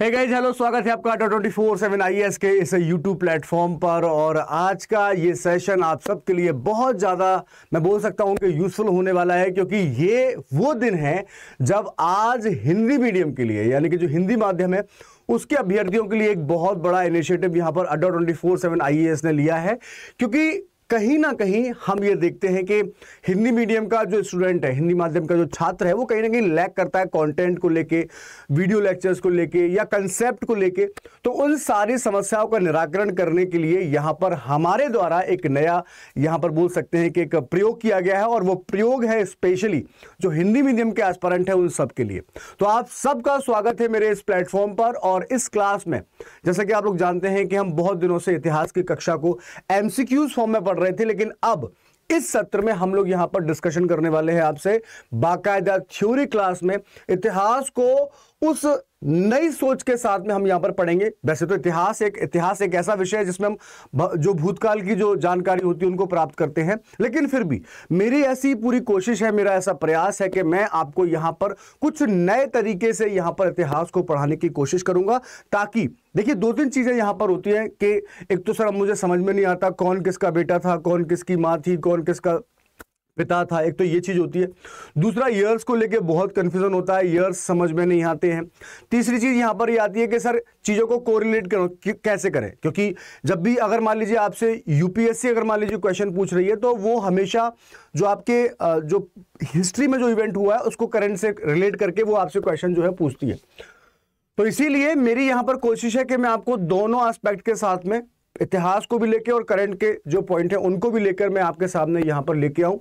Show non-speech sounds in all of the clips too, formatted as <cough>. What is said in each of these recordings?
hey guys hello स्वागत है आपका twenty four seven I S के इस यूट्यूब प्लेटफॉर्म पर और आज का ये सेशन आप सबके लिए बहुत ज़्यादा मैं बोल सकता हूँ कि यूज़फुल होने वाला है क्योंकि ये वो दिन है जब आज हिंदी मीडियम के लिए यानी कि जो हिंदी माध्यम है उसके अभ्यर्थियों के लिए एक बहुत बड़ा इनिशिएटिव यहाँ पर अड्डा ट्वेंटी फोर सेवन आई ने लिया है क्योंकि कहीं ना कहीं हम ये देखते हैं कि हिंदी मीडियम का जो स्टूडेंट है हिंदी माध्यम का जो छात्र है वो कहीं ना कहीं लैक करता है कंटेंट को लेके वीडियो लेक्चर्स को लेके या कंसेप्ट को लेके तो उन सारी समस्याओं का निराकरण करने के लिए यहाँ पर हमारे द्वारा एक नया यहाँ पर बोल सकते हैं कि एक प्रयोग किया गया है और वो प्रयोग है स्पेशली जो हिंदी मीडियम के एस्परेंट है उन सब के लिए तो आप सबका स्वागत है मेरे इस प्लेटफॉर्म पर और इस क्लास में जैसा कि आप लोग जानते हैं कि हम बहुत दिनों से इतिहास की कक्षा को एम फॉर्म में पढ़ पढ़ रहे थे लेकिन अब इस सत्र में हम लोग यहां पर डिस्कशन करने वाले हैं आपसे बाकायदा थ्योरी क्लास में इतिहास को उस नई सोच के साथ में हम यहां पर पढ़ेंगे वैसे तो इतिहास एक इतिहास एक ऐसा विषय है जिसमें हम जो भूतकाल की जो जानकारी होती है उनको प्राप्त करते हैं लेकिन फिर भी मेरी ऐसी पूरी कोशिश है मेरा ऐसा प्रयास है कि मैं आपको यहां पर कुछ नए तरीके से यहां पर इतिहास को पढ़ाने की कोशिश करूंगा ताकि देखिए दो तीन चीज़ें यहां पर होती है कि एक तो सर अब मुझे समझ में नहीं आता कौन किसका बेटा था कौन किसकी माँ थी कौन किसका पिता था एक तो ये चीज़ होती है दूसरा ईयर्स को लेके बहुत कंफ्यूजन होता है ईयर्स समझ में नहीं आते हैं तीसरी चीज़ यहाँ पर ये आती है कि सर चीज़ों को कोरिलेट करो कैसे करें क्योंकि जब भी अगर मान लीजिए आपसे यूपीएससी अगर मान लीजिए क्वेश्चन पूछ रही है तो वो हमेशा जो आपके जो हिस्ट्री में जो इवेंट हुआ है उसको करंट से रिलेट करके वो आपसे क्वेश्चन जो है पूछती है तो इसीलिए मेरी यहां पर कोशिश है कि मैं आपको दोनों एस्पेक्ट के साथ में इतिहास को भी लेके और करंट के जो पॉइंट हैं उनको भी लेकर मैं आपके सामने यहाँ पर लेके आऊँ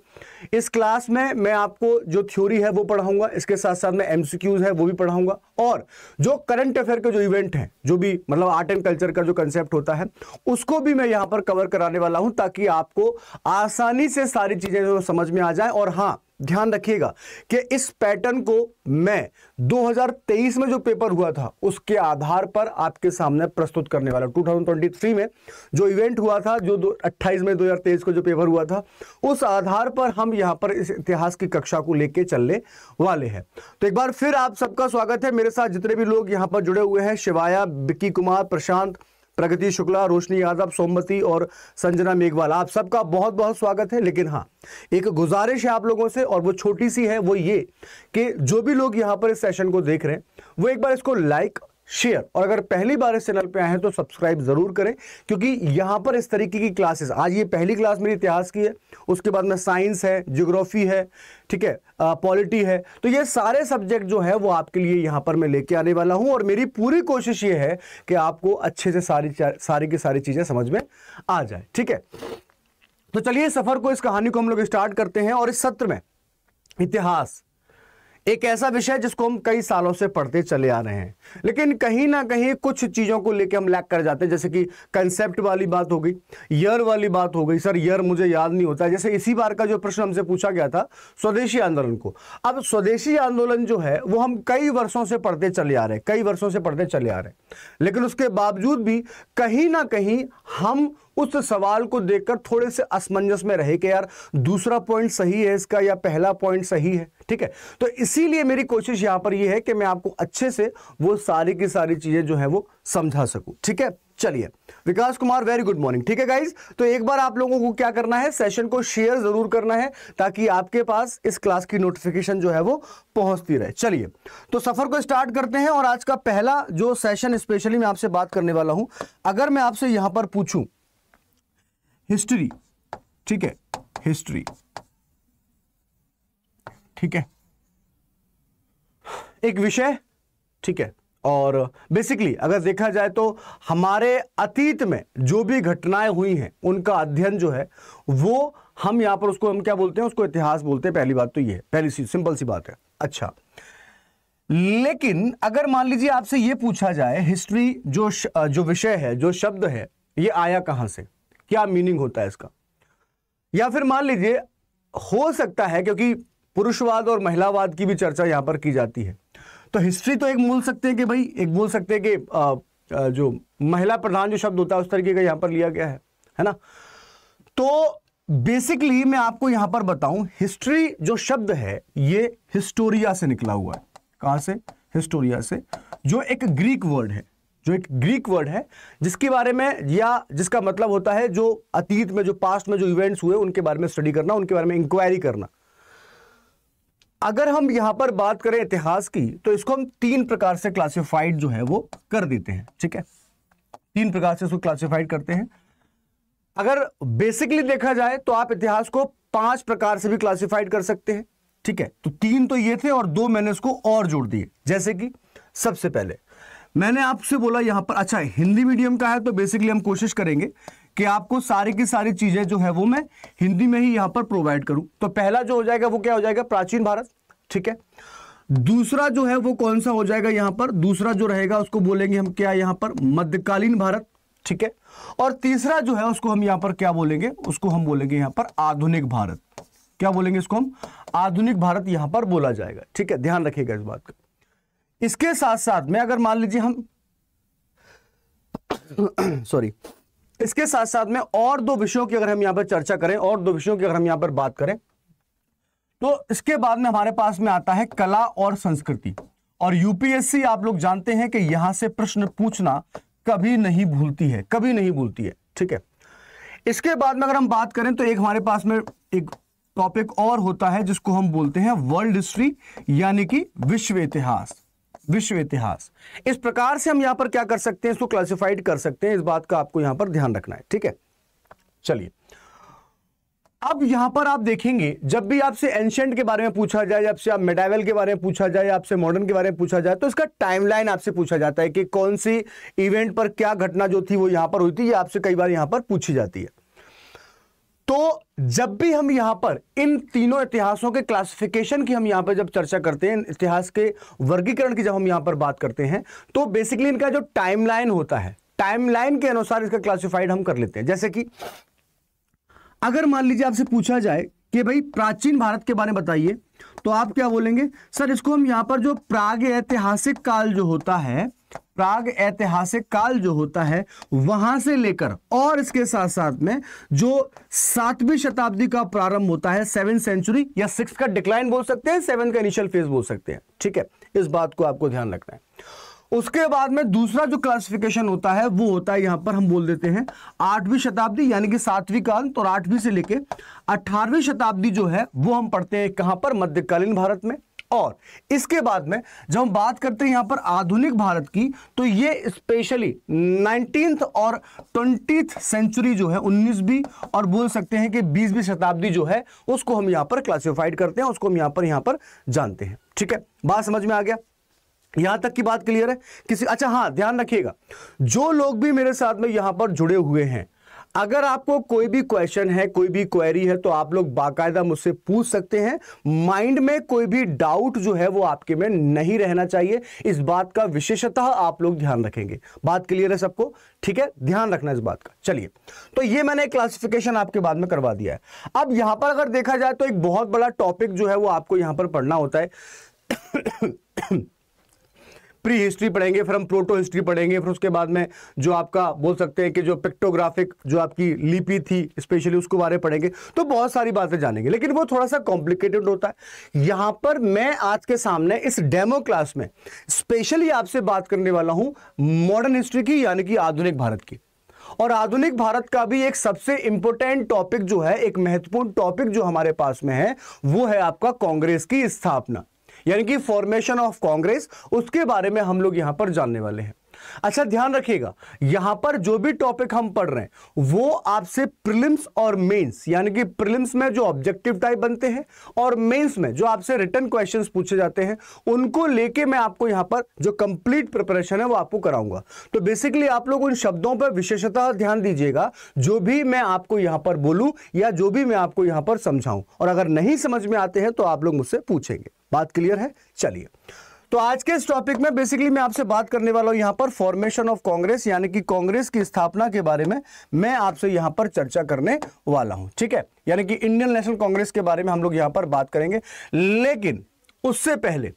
इस क्लास में मैं आपको जो थ्योरी है वो पढ़ाऊंगा इसके साथ साथ में एम है वो भी पढ़ाऊंगा और जो करंट अफेयर के जो इवेंट हैं जो भी मतलब आर्ट एंड कल्चर का जो कंसेप्ट होता है उसको भी मैं यहाँ पर कवर कराने वाला हूँ ताकि आपको आसानी से सारी चीज़ें समझ में आ जाए और हाँ ध्यान रखिएगा कि इस पैटर्न को मैं 2023 में जो पेपर हुआ था उसके आधार पर आपके सामने प्रस्तुत करने वाला 2023 में जो इवेंट हुआ था जो 28 में 2023 को जो पेपर हुआ था उस आधार पर हम यहां पर इस इतिहास की कक्षा को लेके चलने वाले हैं तो एक बार फिर आप सबका स्वागत है मेरे साथ जितने भी लोग यहां पर जुड़े हुए हैं शिवाया बिक्की कुमार प्रशांत प्रगति शुक्ला रोशनी यादव सोमवती और संजना मेघवाल आप सबका बहुत बहुत स्वागत है लेकिन हाँ एक गुजारिश है आप लोगों से और वो छोटी सी है वो ये कि जो भी लोग यहाँ पर इस सेशन को देख रहे हैं वो एक बार इसको लाइक शेयर और अगर पहली बार इस चैनल पे आए हैं तो सब्सक्राइब जरूर करें क्योंकि यहां पर इस तरीके की क्लासेस आज ये पहली क्लास मेरी इतिहास की है उसके बाद में साइंस है ज्योग्राफी है ठीक है पॉलिटी है तो ये सारे सब्जेक्ट जो है वो आपके लिए यहां पर मैं लेके आने वाला हूं और मेरी पूरी कोशिश ये है कि आपको अच्छे से सारी सारी की सारी चीज़ें समझ में आ जाए ठीक है तो चलिए सफ़र को इस कहानी को हम लोग स्टार्ट करते हैं और इस सत्र में इतिहास एक ऐसा विषय जिसको हम कई सालों से पढ़ते चले आ रहे हैं लेकिन कहीं ना कहीं कुछ चीज़ों को लेकर हम लैक कर जाते हैं जैसे कि कंसेप्ट वाली बात हो गई ईयर वाली बात हो गई सर ईयर मुझे याद नहीं होता जैसे इसी बार का जो प्रश्न हमसे पूछा गया था स्वदेशी आंदोलन को अब स्वदेशी आंदोलन जो है वो हम कई वर्षों से पढ़ते चले आ रहे हैं कई वर्षों से पढ़ते चले आ रहे हैं लेकिन उसके बावजूद भी कहीं ना कहीं हम उस सवाल को देखकर थोड़े से असमंजस में रहे कि यार दूसरा पॉइंट सही है इसका या पहला पॉइंट सही है ठीक है तो इसीलिए मेरी कोशिश यहां पर यह है कि मैं आपको अच्छे से वो सारी की सारी चीजें जो है वो समझा सकूं ठीक है चलिए Vikas Kumar very good morning ठीक है गाइज तो एक बार आप लोगों को क्या करना है सेशन को शेयर जरूर करना है ताकि आपके पास इस क्लास की नोटिफिकेशन जो है वो पहुंचती रहे चलिए तो सफर को स्टार्ट करते हैं और आज का पहला जो सेशन स्पेशली मैं आपसे बात करने वाला हूं अगर मैं आपसे यहां पर पूछूं हिस्ट्री ठीक है हिस्ट्री ठीक है एक विषय ठीक है और बेसिकली अगर देखा जाए तो हमारे अतीत में जो भी घटनाएं हुई हैं उनका अध्ययन जो है वो हम यहां पर उसको हम क्या बोलते हैं उसको इतिहास बोलते हैं पहली बात तो ये है पहली सी सिंपल सी बात है अच्छा लेकिन अगर मान लीजिए आपसे ये पूछा जाए हिस्ट्री जो श, जो विषय है जो शब्द है ये आया कहां से क्या मीनिंग होता है इसका या फिर मान लीजिए हो सकता है क्योंकि पुरुषवाद और महिलावाद की भी चर्चा यहां पर की जाती है तो हिस्ट्री तो एक बोल सकते हैं कि भाई एक बोल सकते हैं कि जो महिला प्रधान जो शब्द होता है उस तरीके का यहां पर लिया गया है है ना तो बेसिकली मैं आपको यहां पर बताऊं हिस्ट्री जो शब्द है ये हिस्टोरिया से निकला हुआ है कहां से हिस्टोरिया से जो एक ग्रीक वर्ड है जो एक ग्रीक वर्ड है जिसके बारे में या जिसका मतलब होता है जो अतीत में जो पास्ट में जो इवेंट्स हुए उनके बारे में स्टडी करना उनके बारे में इंक्वायरी करना अगर हम यहां पर बात करें इतिहास की तो इसको हम तीन प्रकार से क्लासिफाइड जो है वो कर देते हैं ठीक है तीन प्रकार से इसको क्लासिफाइड करते हैं अगर बेसिकली देखा जाए तो आप इतिहास को पांच प्रकार से भी क्लासिफाइड कर सकते हैं ठीक है तो तीन तो ये थे और दो मैंने इसको और जोड़ दिए जैसे कि सबसे पहले मैंने आपसे बोला यहाँ पर अच्छा हिंदी मीडियम का है तो बेसिकली हम कोशिश करेंगे कि आपको सारी की सारी चीज़ें जो है वो मैं हिंदी में ही यहाँ पर प्रोवाइड करूँ तो पहला जो हो जाएगा वो क्या हो जाएगा प्राचीन भारत ठीक है दूसरा जो है वो कौन सा हो जाएगा यहाँ पर दूसरा जो रहेगा उसको बोलेंगे हम क्या यहाँ पर मध्यकालीन भारत ठीक है और तीसरा जो है उसको हम यहाँ पर क्या बोलेंगे उसको हम बोलेंगे यहाँ पर आधुनिक भारत क्या बोलेंगे इसको हम आधुनिक भारत यहाँ पर बोला जाएगा ठीक है ध्यान रखिएगा इस बात का इसके साथ साथ में अगर मान लीजिए हम <coughs> सॉरी इसके साथ साथ में और दो विषयों की अगर हम यहां पर चर्चा करें और दो विषयों की अगर हम यहां पर बात करें तो इसके बाद में हमारे पास में आता है कला और संस्कृति और यूपीएससी आप लोग जानते हैं कि यहां से प्रश्न पूछना कभी नहीं भूलती है कभी नहीं भूलती है ठीक है इसके बाद में अगर हम बात करें तो एक हमारे पास में एक टॉपिक और होता है जिसको हम बोलते हैं वर्ल्ड हिस्ट्री यानी कि विश्व इतिहास विश्व इतिहास इस प्रकार से हम यहां पर क्या कर सकते हैं इसको क्लासिफाइड कर सकते हैं इस बात का आपको यहां पर ध्यान रखना है ठीक है चलिए अब यहां पर आप देखेंगे जब भी आपसे एंशियंट के बारे में पूछा जाए आपसे आप मेडावेल के बारे में पूछा जाए आपसे मॉडर्न के बारे में पूछा जाए तो इसका टाइमलाइन आपसे पूछा जाता है कि कौन सी इवेंट पर क्या घटना जो थी वो यहां पर हुई थी ये आपसे कई बार यहां पर पूछी जाती है तो जब भी हम यहां पर इन तीनों इतिहासों के क्लासिफिकेशन की हम यहां पर जब चर्चा करते हैं इतिहास के वर्गीकरण की जब हम यहां पर बात करते हैं तो बेसिकली इनका जो टाइमलाइन होता है टाइमलाइन के अनुसार इसका क्लासिफाइड हम कर लेते हैं जैसे कि अगर मान लीजिए आपसे पूछा जाए कि भाई प्राचीन भारत के बारे में बताइए तो आप क्या बोलेंगे सर इसको हम यहां पर जो प्राग ऐतिहासिक काल जो होता है प्राग ऐतिहासिक काल जो होता है वहां से लेकर और इसके साथ साथ में जो सातवीं शताब्दी का प्रारंभ होता है सेवन सेंचुरी या सिक्स का डिक्लाइन बोल सकते हैं सेवन का इनिशियल फेज बोल सकते हैं ठीक है इस बात को आपको ध्यान रखना है उसके बाद में दूसरा जो क्लासिफिकेशन होता है वो होता है यहां पर हम बोल देते हैं आठवीं शताब्दी यानी कि सातवीं का अंत तो और आठवीं से लेकर अठारहवीं शताब्दी जो है वो हम पढ़ते हैं कहां पर मध्यकालीन भारत में और इसके बाद में जब हम बात करते हैं यहां पर आधुनिक भारत की तो ये स्पेशली नाइनटीन और ट्वेंटी सेंचुरी जो है उन्नीसवीं और बोल सकते हैं कि बीसवीं शताब्दी जो है उसको हम यहां पर क्लासिफाइड करते हैं उसको हम यहां पर यहां पर जानते हैं ठीक है बात समझ में आ गया यहां तक की बात क्लियर है किसी अच्छा हाँ ध्यान रखिएगा जो लोग भी मेरे साथ में यहां पर जुड़े हुए हैं अगर आपको कोई भी क्वेश्चन है कोई भी क्वेरी है तो आप लोग बाकायदा मुझसे पूछ सकते हैं माइंड में कोई भी डाउट जो है वो आपके में नहीं रहना चाहिए इस बात का विशेषतः आप लोग ध्यान रखेंगे बात क्लियर है सबको ठीक है ध्यान रखना इस बात का चलिए तो ये मैंने क्लासिफिकेशन आपके बाद में करवा दिया है अब यहां पर अगर देखा जाए तो एक बहुत बड़ा टॉपिक जो है वो आपको यहां पर पढ़ना होता है प्री हिस्ट्री पढ़ेंगे फिर हम प्रोटो हिस्ट्री पढ़ेंगे फिर उसके बाद में जो आपका बोल सकते हैं कि जो पिक्टोग्राफिक जो आपकी लिपि थी स्पेशली उसको बारे पढ़ेंगे तो बहुत सारी बातें जानेंगे लेकिन वो थोड़ा सा कॉम्प्लिकेटेड होता है यहाँ पर मैं आज के सामने इस डेमो क्लास में स्पेशली आपसे बात करने वाला हूँ मॉडर्न हिस्ट्री की यानी कि आधुनिक भारत की और आधुनिक भारत का भी एक सबसे इंपॉर्टेंट टॉपिक जो है एक महत्वपूर्ण टॉपिक जो हमारे पास में है वो है आपका कांग्रेस की स्थापना यानी कि फॉर्मेशन ऑफ कांग्रेस उसके बारे में हम लोग यहां पर जानने वाले हैं अच्छा ध्यान रखिएगा यहां पर जो भी टॉपिक हम पढ़ रहे हैं वो आपसे प्रिलिम्स और मेंस यानी कि प्रिलिम्स में जो ऑब्जेक्टिव टाइप बनते हैं और मेंस में जो आपसे रिटर्न क्वेश्चन पूछे जाते हैं उनको लेके मैं आपको यहां पर जो कंप्लीट प्रिपरेशन है वो आपको कराऊंगा तो बेसिकली आप लोग उन शब्दों पर विशेषता ध्यान दीजिएगा जो भी मैं आपको यहां पर बोलूं या जो भी मैं आपको यहां पर समझाऊं और अगर नहीं समझ में आते हैं तो आप लोग मुझसे पूछेंगे बात क्लियर है चलिए तो आज के इस टॉपिक में बेसिकली मैं आपसे बात करने वाला हूं यहां पर फॉर्मेशन ऑफ कांग्रेस यानी कि कांग्रेस की स्थापना के बारे में मैं आपसे यहां पर चर्चा करने वाला हूं ठीक है यानी कि इंडियन नेशनल कांग्रेस के बारे में हम लोग यहां पर बात करेंगे लेकिन उससे पहले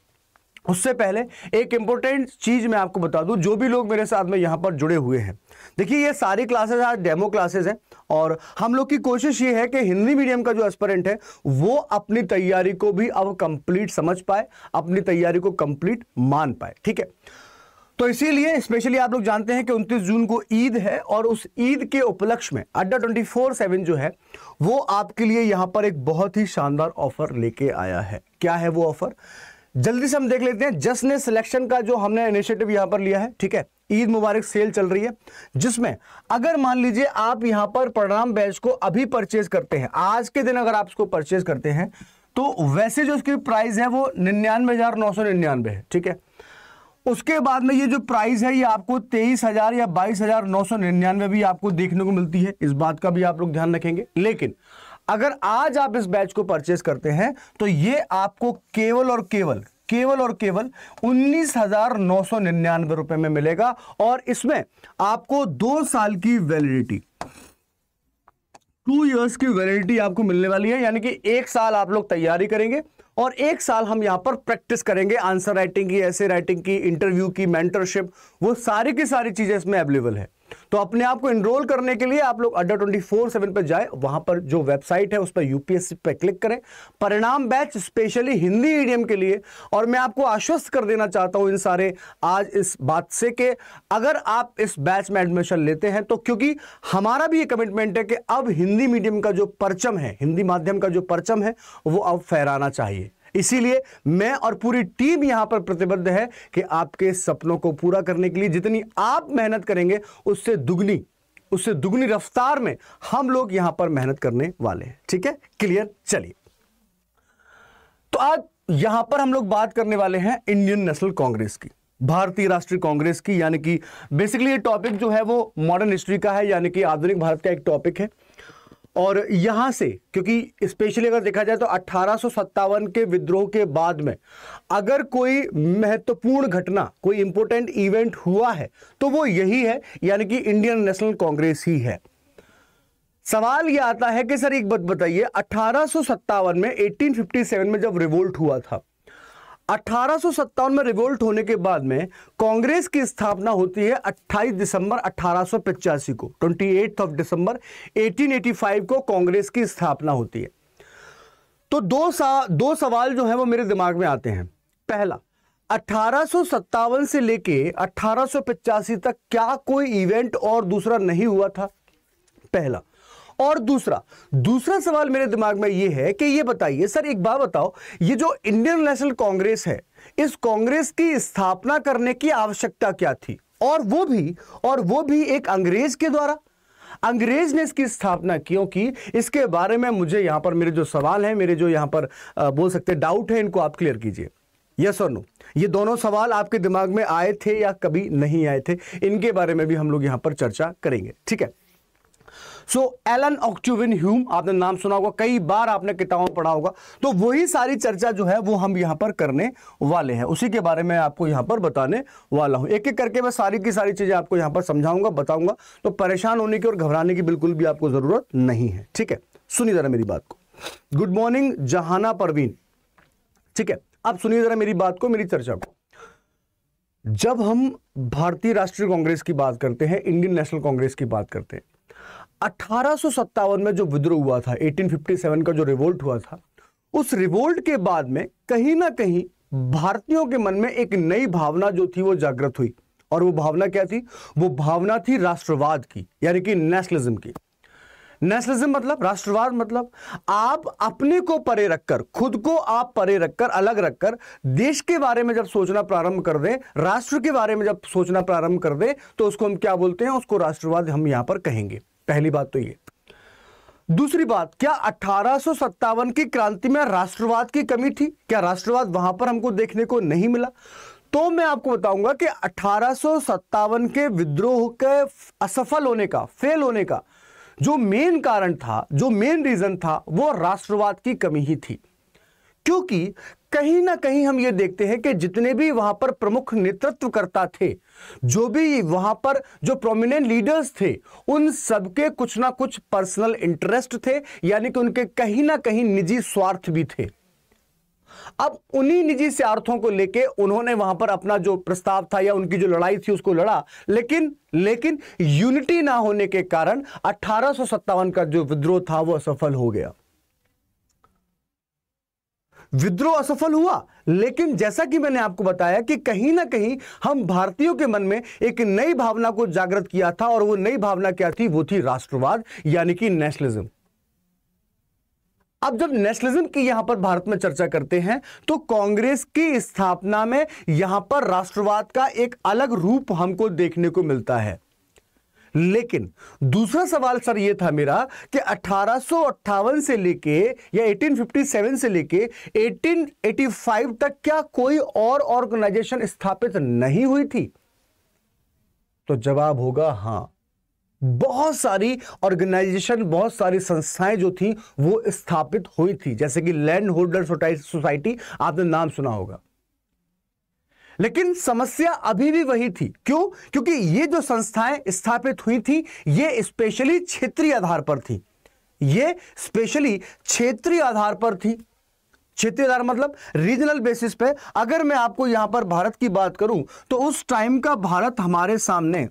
उससे पहले एक इंपॉर्टेंट चीज़ मैं आपको बता दूं जो भी लोग मेरे साथ में यहां पर जुड़े हुए हैं देखिए ये सारी क्लासेस आज डेमो क्लासेस हैं और हम लोग की कोशिश ये है कि हिंदी मीडियम का जो एस्परेंट है वो अपनी तैयारी को भी अब कंप्लीट समझ पाए अपनी तैयारी को कंप्लीट मान पाए ठीक है तो इसीलिए स्पेशली आप लोग जानते हैं कि 29 जून को ईद है और उस ईद के उपलक्ष्य में अड्डा फोर सेवन जो है वो आपके लिए यहाँ पर एक बहुत ही शानदार ऑफर लेके आया है क्या है वो ऑफर जल्दी से हम देख लेते हैं जश्न ने सिलेक्शन का जो हमने इनिशिएटिव यहां पर लिया है ठीक है ईद मुबारक सेल चल रही है जिसमें अगर मान लीजिए आप यहां पर प्रणाम बैच को अभी परचेज करते हैं आज के दिन अगर आप इसको परचेज करते हैं तो वैसे जो उसकी प्राइस है वो निन्यानवे हजार नौ सौ निन्यानवे है ठीक है उसके बाद में ये जो प्राइस है ये आपको तेईस हजार या बाईस हजार नौ सौ निन्यानवे भी आपको देखने को मिलती है इस बात का भी आप लोग ध्यान रखेंगे लेकिन अगर आज आप इस बैच को परचेस करते हैं तो ये आपको केवल और केवल केवल और केवल उन्नीस हजार नौ सौ निन्यानवे रुपए में मिलेगा और इसमें आपको दो साल की वैलिडिटी टू इयर्स की वैलिडिटी आपको मिलने वाली है यानी कि एक साल आप लोग तैयारी करेंगे और एक साल हम यहां पर प्रैक्टिस करेंगे आंसर राइटिंग की ऐसे राइटिंग की इंटरव्यू की मेंटरशिप वो सारी की सारी चीज़ें इसमें अवेलेबल है तो अपने आप को इनरोल करने के लिए आप लोग अड्डा ट्वेंटी फोर सेवन पर जाए वहां पर जो वेबसाइट है उस पर यूपीएससी पर क्लिक करें परिणाम बैच स्पेशली हिंदी मीडियम के लिए और मैं आपको आश्वस्त कर देना चाहता हूं इन सारे आज इस बात से कि अगर आप इस बैच में एडमिशन लेते हैं तो क्योंकि हमारा भी ये कमिटमेंट है कि अब हिंदी मीडियम का जो परचम है हिंदी माध्यम का जो परचम है वो अब फहराना चाहिए इसीलिए मैं और पूरी टीम यहां पर प्रतिबद्ध है कि आपके सपनों को पूरा करने के लिए जितनी आप मेहनत करेंगे उससे दुगनी उससे दुगनी रफ्तार में हम लोग यहां पर मेहनत करने वाले हैं ठीक है क्लियर चलिए तो आज यहां पर हम लोग बात करने वाले हैं इंडियन नेशनल कांग्रेस की भारतीय राष्ट्रीय कांग्रेस की यानी कि बेसिकली ये टॉपिक जो है वो मॉडर्न हिस्ट्री का है यानी कि आधुनिक भारत का एक टॉपिक है और यहां से क्योंकि स्पेशली अगर देखा जाए तो अट्ठारह के विद्रोह के बाद में अगर कोई महत्वपूर्ण घटना कोई इंपोर्टेंट इवेंट हुआ है तो वो यही है यानी कि इंडियन नेशनल कांग्रेस ही है सवाल ये आता है कि सर एक बात बताइए अठारह में 1857 में जब रिवोल्ट हुआ था अठारह में रिवोल्ट होने के बाद में कांग्रेस की स्थापना होती है 28 दिसंबर अठारह को 28 ऑफ दिसंबर 1885 को कांग्रेस की स्थापना होती है तो दो सा, दो सवाल जो है वो मेरे दिमाग में आते हैं पहला अठारह से लेके अठारह तक क्या कोई इवेंट और दूसरा नहीं हुआ था पहला और दूसरा दूसरा सवाल मेरे दिमाग में ये है कि ये बताइए सर एक बात बताओ ये जो इंडियन नेशनल कांग्रेस है इस कांग्रेस की स्थापना करने की आवश्यकता क्या थी और वो भी और वो भी एक अंग्रेज के द्वारा अंग्रेज ने इसकी स्थापना क्यों की इसके बारे में मुझे यहां पर मेरे जो सवाल है मेरे जो यहां पर बोल सकते डाउट है इनको आप क्लियर कीजिए यस और नो ये दोनों सवाल आपके दिमाग में आए थे या कभी नहीं आए थे इनके बारे में भी हम लोग यहां पर चर्चा करेंगे ठीक है सो एलन ऑक्चुविन ह्यूम आपने नाम सुना होगा कई बार आपने किताबों पढ़ा होगा तो वही सारी चर्चा जो है वो हम यहां पर करने वाले हैं उसी के बारे में आपको यहां पर बताने वाला हूं एक एक करके मैं सारी की सारी चीज़ें आपको यहां पर समझाऊंगा बताऊंगा तो परेशान होने की और घबराने की बिल्कुल भी आपको ज़रूरत नहीं है ठीक है सुनिए ज़रा मेरी बात को गुड मॉर्निंग जहाना परवीन ठीक है आप सुनिए ज़रा मेरी बात को मेरी चर्चा को जब हम भारतीय राष्ट्रीय कांग्रेस की बात करते हैं इंडियन नेशनल कांग्रेस की बात करते हैं अठारह में जो विद्रोह हुआ था 1857 का जो रिवोल्ट हुआ था उस रिवोल्ट के बाद में कहीं ना कहीं भारतीयों के मन में एक नई भावना जो थी वो जागृत हुई और वो भावना क्या थी वो भावना थी राष्ट्रवाद की यानी कि नेशनलिज्म की नेशनलिज्म मतलब राष्ट्रवाद मतलब आप अपने को परे रखकर खुद को आप परे रखकर अलग रखकर देश के बारे में जब सोचना प्रारंभ कर दें राष्ट्र के बारे में जब सोचना प्रारंभ कर दें तो उसको हम क्या बोलते हैं उसको राष्ट्रवाद हम यहां पर कहेंगे पहली बात तो ये दूसरी बात क्या अठारह की क्रांति में राष्ट्रवाद की कमी थी क्या राष्ट्रवाद वहां पर हमको देखने को नहीं मिला तो मैं आपको बताऊंगा कि अठारह के विद्रोह के असफल होने का फेल होने का जो मेन कारण था जो मेन रीजन था वो राष्ट्रवाद की कमी ही थी क्योंकि कहीं ना कहीं हम ये देखते हैं कि जितने भी वहां पर प्रमुख नेतृत्वकर्ता थे जो भी वहां पर जो प्रोमिनेंट लीडर्स थे उन सबके कुछ ना कुछ पर्सनल इंटरेस्ट थे यानी कि उनके कहीं ना कहीं निजी स्वार्थ भी थे अब उन्हीं निजी स्वार्थों को लेके उन्होंने वहां पर अपना जो प्रस्ताव था या उनकी जो लड़ाई थी उसको लड़ा लेकिन लेकिन यूनिटी ना होने के कारण अठारह का जो विद्रोह था वह असफल हो गया विद्रोह असफल हुआ लेकिन जैसा कि मैंने आपको बताया कि कहीं ना कहीं हम भारतीयों के मन में एक नई भावना को जागृत किया था और वो नई भावना क्या थी वो थी राष्ट्रवाद यानी कि नेशनलिज्म अब जब नेशनलिज्म की यहां पर भारत में चर्चा करते हैं तो कांग्रेस की स्थापना में यहां पर राष्ट्रवाद का एक अलग रूप हमको देखने को मिलता है लेकिन दूसरा सवाल सर ये था मेरा कि अठारह से लेके या 1857 से लेके 1885 तक क्या कोई और ऑर्गेनाइजेशन स्थापित नहीं हुई थी तो जवाब होगा हां बहुत सारी ऑर्गेनाइजेशन बहुत सारी संस्थाएं जो थी वो स्थापित हुई थी जैसे कि लैंड होल्डर सोसाइटी आपने नाम सुना होगा लेकिन समस्या अभी भी वही थी क्यों क्योंकि ये जो संस्थाएं स्थापित हुई थी ये स्पेशली क्षेत्रीय आधार पर थी ये स्पेशली क्षेत्रीय आधार पर थी क्षेत्रीय आधार मतलब रीजनल बेसिस पे अगर मैं आपको यहां पर भारत की बात करूं तो उस टाइम का भारत हमारे सामने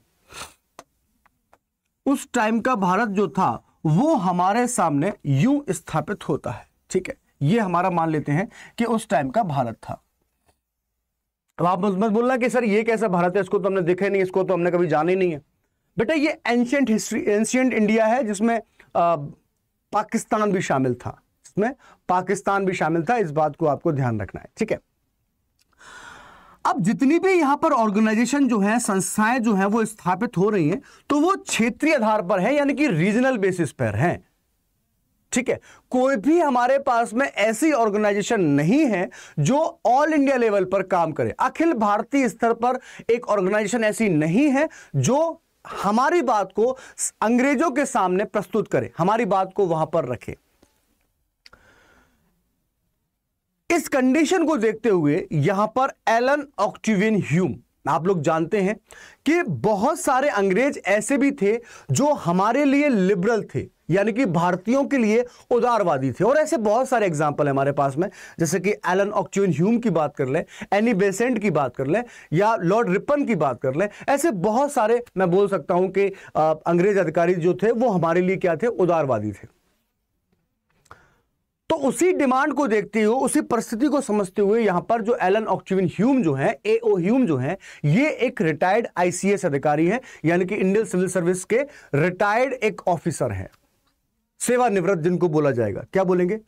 उस टाइम का भारत जो था वो हमारे सामने यूं स्थापित होता है ठीक है ये हमारा मान लेते हैं कि उस टाइम का भारत था अब आप मत बोलना कि सर ये कैसा भारत है इसको तो हमने देखा नहीं इसको तो हमने कभी जाना ही नहीं है बेटा ये एंशियंट हिस्ट्री एंशियंट इंडिया है जिसमें पाकिस्तान भी शामिल था इसमें पाकिस्तान भी शामिल था इस बात को आपको ध्यान रखना है ठीक है अब जितनी भी यहां पर ऑर्गेनाइजेशन जो है संस्थाएं जो है वो स्थापित हो रही हैं तो वो क्षेत्रीय आधार पर है यानी कि रीजनल बेसिस पर हैं ठीक है कोई भी हमारे पास में ऐसी ऑर्गेनाइजेशन नहीं है जो ऑल इंडिया लेवल पर काम करे अखिल भारतीय स्तर पर एक ऑर्गेनाइजेशन ऐसी नहीं है जो हमारी बात को अंग्रेजों के सामने प्रस्तुत करे हमारी बात को वहां पर रखे इस कंडीशन को देखते हुए यहां पर एलन ऑक्टिविन ह्यूम आप लोग जानते हैं कि बहुत सारे अंग्रेज ऐसे भी थे जो हमारे लिए लिबरल थे यानी कि भारतीयों के लिए उदारवादी थे और ऐसे बहुत सारे एग्जाम्पल है हमारे पास में जैसे कि एलन ऑक्चुन ह्यूम की बात कर लें एनी बेसेंट की बात कर लें या लॉर्ड रिपन की बात कर लें ऐसे बहुत सारे मैं बोल सकता हूं कि अंग्रेज अधिकारी जो थे वो हमारे लिए क्या थे उदारवादी थे तो उसी डिमांड को देखते हुए उसी परिस्थिति को समझते हुए यहां पर जो एलन ऑक्चुविन ह्यूम जो है ए ओ ह्यूम जो है ये एक रिटायर्ड आईसीएस अधिकारी है यानी कि इंडियन सिविल सर्विस के रिटायर्ड एक ऑफिसर है सेवानिवृत्त जिनको बोला जाएगा क्या बोलेंगे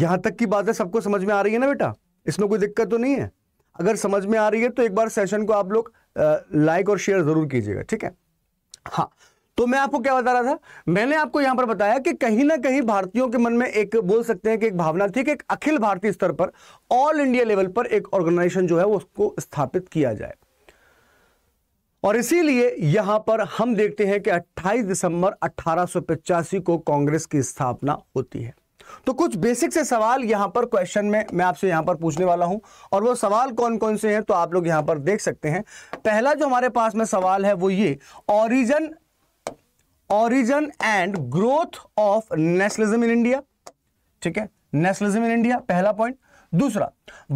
यहां तक की बात है सबको समझ में आ रही है ना बेटा इसमें कोई दिक्कत तो नहीं है अगर समझ में आ रही है तो एक बार सेशन को आप लोग लाइक और शेयर जरूर कीजिएगा ठीक है हाँ तो मैं आपको क्या बता रहा था मैंने आपको यहां पर बताया कि कहीं ना कहीं भारतीयों के मन में एक बोल सकते हैं कि एक भावना थी कि एक अखिल भारतीय स्तर पर ऑल इंडिया लेवल पर एक ऑर्गेनाइजेशन जो है वो उसको स्थापित किया जाए और इसीलिए यहां पर हम देखते हैं कि 28 दिसंबर अठारह को कांग्रेस की स्थापना होती है तो कुछ बेसिक से सवाल यहां पर क्वेश्चन में मैं आपसे यहां पर पूछने वाला हूं और वो सवाल कौन कौन से हैं तो आप लोग यहां पर देख सकते हैं पहला जो हमारे पास में सवाल है वो ये origin origin and growth of nationalism in India ठीक है नेशनलिज्म इन इंडिया पहला पॉइंट दूसरा